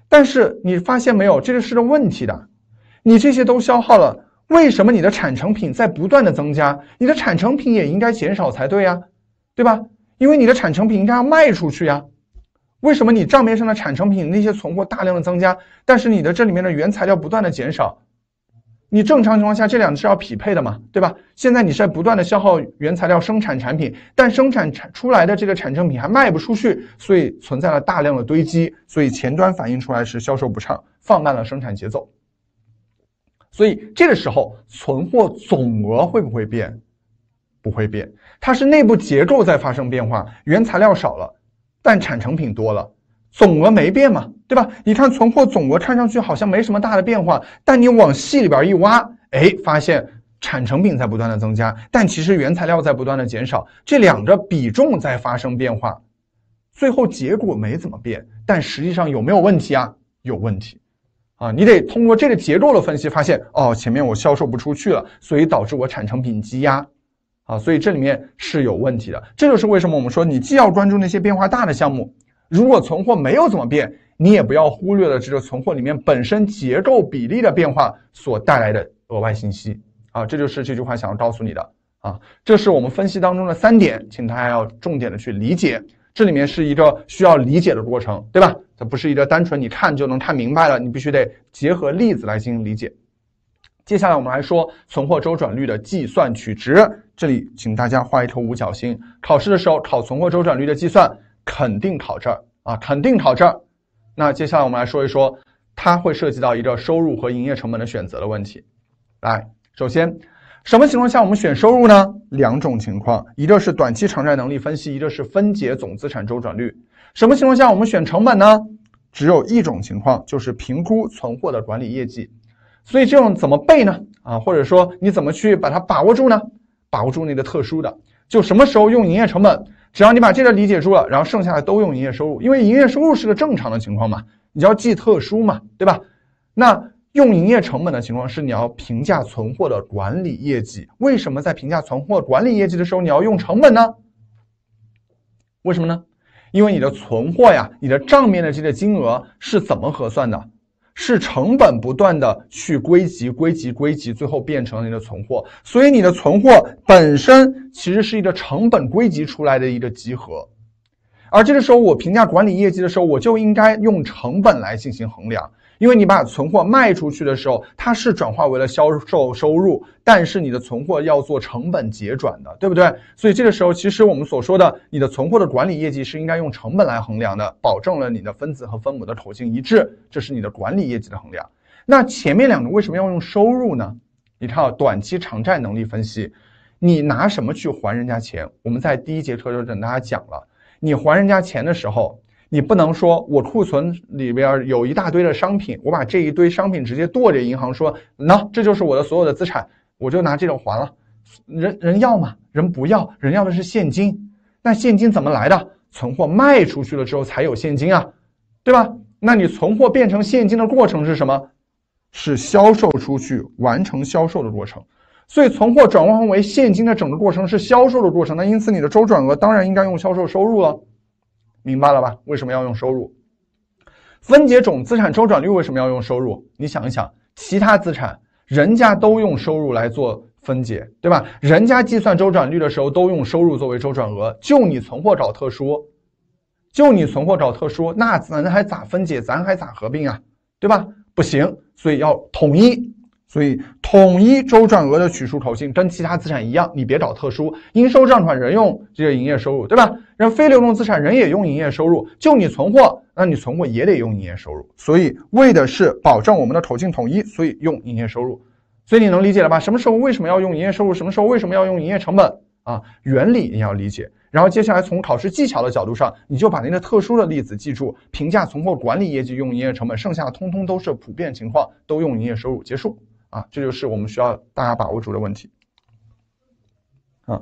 但是你发现没有，这个是个问题的，你这些都消耗了，为什么你的产成品在不断的增加？你的产成品也应该减少才对呀，对吧？因为你的产成品应该要卖出去呀。为什么你账面上的产成品那些存货大量的增加，但是你的这里面的原材料不断的减少？你正常情况下这两是要匹配的嘛，对吧？现在你是在不断的消耗原材料生产产品，但生产产出来的这个产成品还卖不出去，所以存在了大量的堆积，所以前端反映出来是销售不畅，放慢了生产节奏。所以这个时候存货总额会不会变？不会变，它是内部结构在发生变化，原材料少了。但产成品多了，总额没变嘛，对吧？你看存货总额看上去好像没什么大的变化，但你往细里边一挖，哎，发现产成品在不断的增加，但其实原材料在不断的减少，这两个比重在发生变化，最后结果没怎么变，但实际上有没有问题啊？有问题，啊，你得通过这个结构的分析，发现哦，前面我销售不出去了，所以导致我产成品积压。啊，所以这里面是有问题的。这就是为什么我们说，你既要关注那些变化大的项目，如果存货没有怎么变，你也不要忽略了这个存货里面本身结构比例的变化所带来的额外信息。啊，这就是这句话想要告诉你的。啊，这是我们分析当中的三点，请大家要重点的去理解。这里面是一个需要理解的过程，对吧？它不是一个单纯你看就能看明白了，你必须得结合例子来进行理解。接下来我们来说存货周转率的计算取值。这里请大家画一头五角星。考试的时候考存货周转率的计算，肯定考这儿啊，肯定考这儿。那接下来我们来说一说，它会涉及到一个收入和营业成本的选择的问题。来，首先，什么情况下我们选收入呢？两种情况，一个是短期偿债能力分析，一个是分解总资产周转率。什么情况下我们选成本呢？只有一种情况，就是评估存货的管理业绩。所以这种怎么背呢？啊，或者说你怎么去把它把握住呢？把握住那个特殊的，就什么时候用营业成本？只要你把这个理解住了，然后剩下的都用营业收入，因为营业收入是个正常的情况嘛，你要记特殊嘛，对吧？那用营业成本的情况是你要评价存货的管理业绩。为什么在评价存货管理业绩的时候你要用成本呢？为什么呢？因为你的存货呀，你的账面的这个金额是怎么核算的？是成本不断的去归集、归集、归集，最后变成了你的存货。所以你的存货本身其实是一个成本归集出来的一个集合。而这个时候，我评价管理业绩的时候，我就应该用成本来进行衡量。因为你把存货卖出去的时候，它是转化为了销售收入，但是你的存货要做成本结转的，对不对？所以这个时候，其实我们所说的你的存货的管理业绩是应该用成本来衡量的，保证了你的分子和分母的口径一致，这是你的管理业绩的衡量。那前面两个为什么要用收入呢？你看啊，短期偿债能力分析，你拿什么去还人家钱？我们在第一节课就跟大家讲了，你还人家钱的时候。你不能说我库存里边有一大堆的商品，我把这一堆商品直接剁给银行，说那这就是我的所有的资产，我就拿这种还了，人人要吗？人不要，人要的是现金，那现金怎么来的？存货卖出去了之后才有现金啊，对吧？那你存货变成现金的过程是什么？是销售出去，完成销售的过程。所以存货转化为现金的整个过程是销售的过程。那因此你的周转额当然应该用销售收入了。明白了吧？为什么要用收入分解总资产周转率？为什么要用收入？你想一想，其他资产人家都用收入来做分解，对吧？人家计算周转率的时候都用收入作为周转额，就你存货找特殊，就你存货找特殊，那咱还咋分解？咱还咋合并啊？对吧？不行，所以要统一，所以。统一周转额的取数口径跟其他资产一样，你别找特殊。应收账款人用这个营业收入，对吧？人非流动资产人也用营业收入。就你存货，那你存货也得用营业收入。所以为的是保证我们的口径统一，所以用营业收入。所以你能理解了吧？什么时候为什么要用营业收入？什么时候为什么要用营业成本？啊，原理你要理解。然后接下来从考试技巧的角度上，你就把那个特殊的例子记住：评价存货管理业绩用营业成本，剩下通通都是普遍情况，都用营业收入结束。啊，这就是我们需要大家把握住的问题。啊，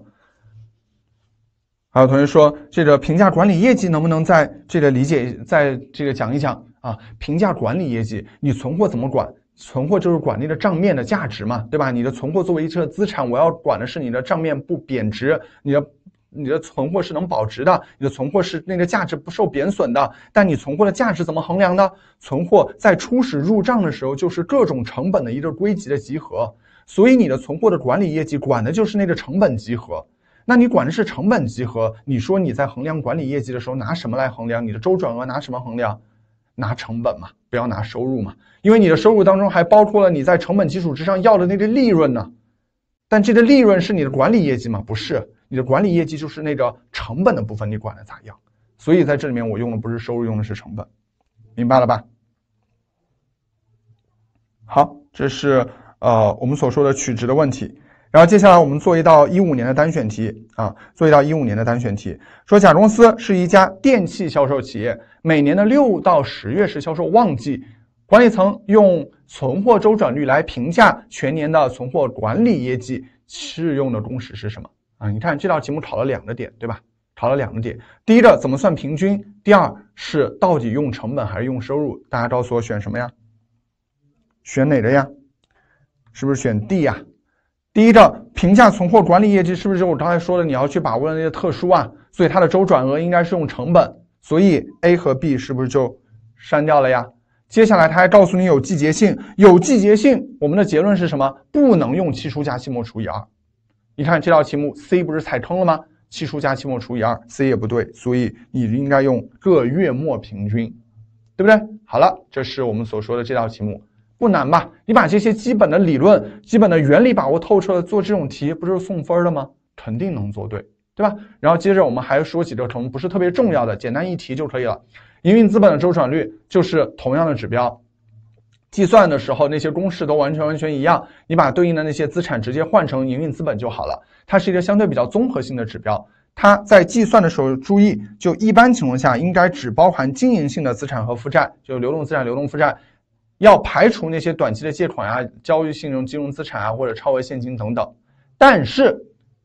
还有同学说，这个评价管理业绩能不能在这个理解在这个讲一讲啊？评价管理业绩，你存货怎么管？存货就是管理的账面的价值嘛，对吧？你的存货作为一个资产，我要管的是你的账面不贬值，你的。你的存货是能保值的，你的存货是那个价值不受贬损的。但你存货的价值怎么衡量呢？存货在初始入账的时候就是各种成本的一个归集的集合，所以你的存货的管理业绩管的就是那个成本集合。那你管的是成本集合，你说你在衡量管理业绩的时候拿什么来衡量？你的周转额拿什么衡量？拿成本嘛，不要拿收入嘛，因为你的收入当中还包括了你在成本基础之上要的那个利润呢。但这个利润是你的管理业绩吗？不是。你的管理业绩就是那个成本的部分，你管的咋样？所以在这里面，我用的不是收入，用的是成本，明白了吧？好，这是呃我们所说的取值的问题。然后接下来我们做一道一五年的单选题啊，做一道一五年的单选题。说甲公司是一家电器销售企业，每年的六到十月是销售旺季，管理层用存货周转率来评价全年的存货管理业绩，适用的公式是什么？啊，你看这道题目考了两个点，对吧？考了两个点，第一个怎么算平均？第二是到底用成本还是用收入？大家告诉我选什么呀？选哪个呀？是不是选 D 呀？第一个，评价存货管理业绩是不是我刚才说的你要去把握那些特殊啊？所以它的周转额应该是用成本，所以 A 和 B 是不是就删掉了呀？接下来他还告诉你有季节性，有季节性，我们的结论是什么？不能用期初加期末除以二。你看这道题目，C 不是踩坑了吗？期初加期末除以二，C 也不对，所以你应该用个月末平均，对不对？好了，这是我们所说的这道题目，不难吧？你把这些基本的理论、基本的原理把握透彻了，做这种题不是送分了吗？肯定能做对，对吧？然后接着我们还说几个能不是特别重要的简单一提就可以了。营运资本的周转率就是同样的指标。计算的时候，那些公式都完全完全一样，你把对应的那些资产直接换成营运资本就好了。它是一个相对比较综合性的指标。它在计算的时候注意，就一般情况下应该只包含经营性的资产和负债，就流动资产、流动负债，要排除那些短期的借款啊、交易性金融资产啊或者超额现金等等。但是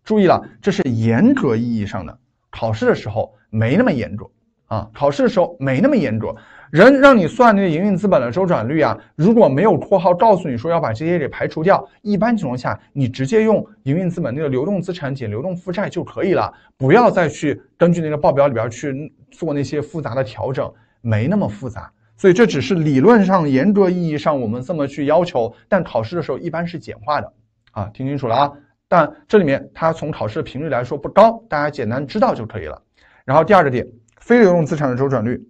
注意了，这是严格意义上的，考试的时候没那么严重啊，考试的时候没那么严重。人让你算那个营运资本的周转率啊，如果没有括号告诉你说要把这些给排除掉，一般情况下你直接用营运资本那个流动资产减流动负债就可以了，不要再去根据那个报表里边去做那些复杂的调整，没那么复杂。所以这只是理论上严格意义上我们这么去要求，但考试的时候一般是简化的，啊，听清楚了啊。但这里面它从考试的频率来说不高，大家简单知道就可以了。然后第二个点，非流动资产的周转率。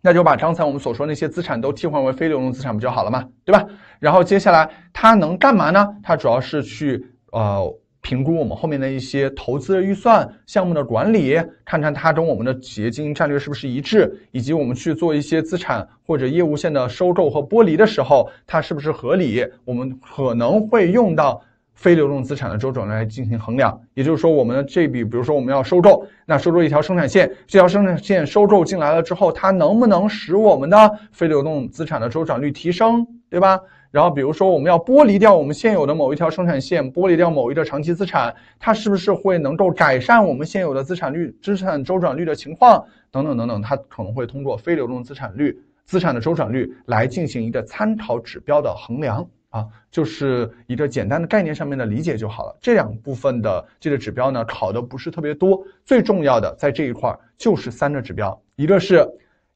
那就把刚才我们所说那些资产都替换为非流动资产不就好了嘛，对吧？然后接下来它能干嘛呢？它主要是去呃评估我们后面的一些投资预算、项目的管理，看看它跟我们的企业经营战略是不是一致，以及我们去做一些资产或者业务线的收购和剥离的时候，它是不是合理？我们可能会用到。非流动资产的周转率来进行衡量，也就是说，我们的这笔，比如说我们要收购，那收购一条生产线，这条生产线收购进来了之后，它能不能使我们的非流动资产的周转率提升，对吧？然后，比如说我们要剥离掉我们现有的某一条生产线，剥离掉某一个长期资产，它是不是会能够改善我们现有的资产率、资产周转率的情况？等等等等，它可能会通过非流动资产率、资产的周转率来进行一个参考指标的衡量。啊，就是一个简单的概念上面的理解就好了。这两部分的这个指标呢，考的不是特别多。最重要的在这一块就是三个指标，一个是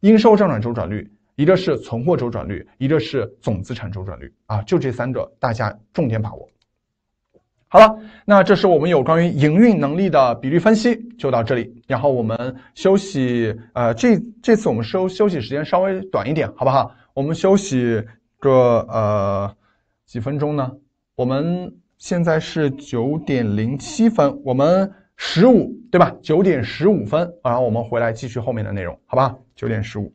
应收账款周转率，一个是存货周转率，一个是总资产周转率。啊，就这三个大家重点把握。好了，那这是我们有关于营运能力的比率分析，就到这里。然后我们休息，呃，这这次我们休休息时间稍微短一点，好不好？我们休息个呃。几分钟呢？我们现在是九点零七分，我们十五对吧？九点十五分，然后我们回来继续后面的内容，好吧？九点十五。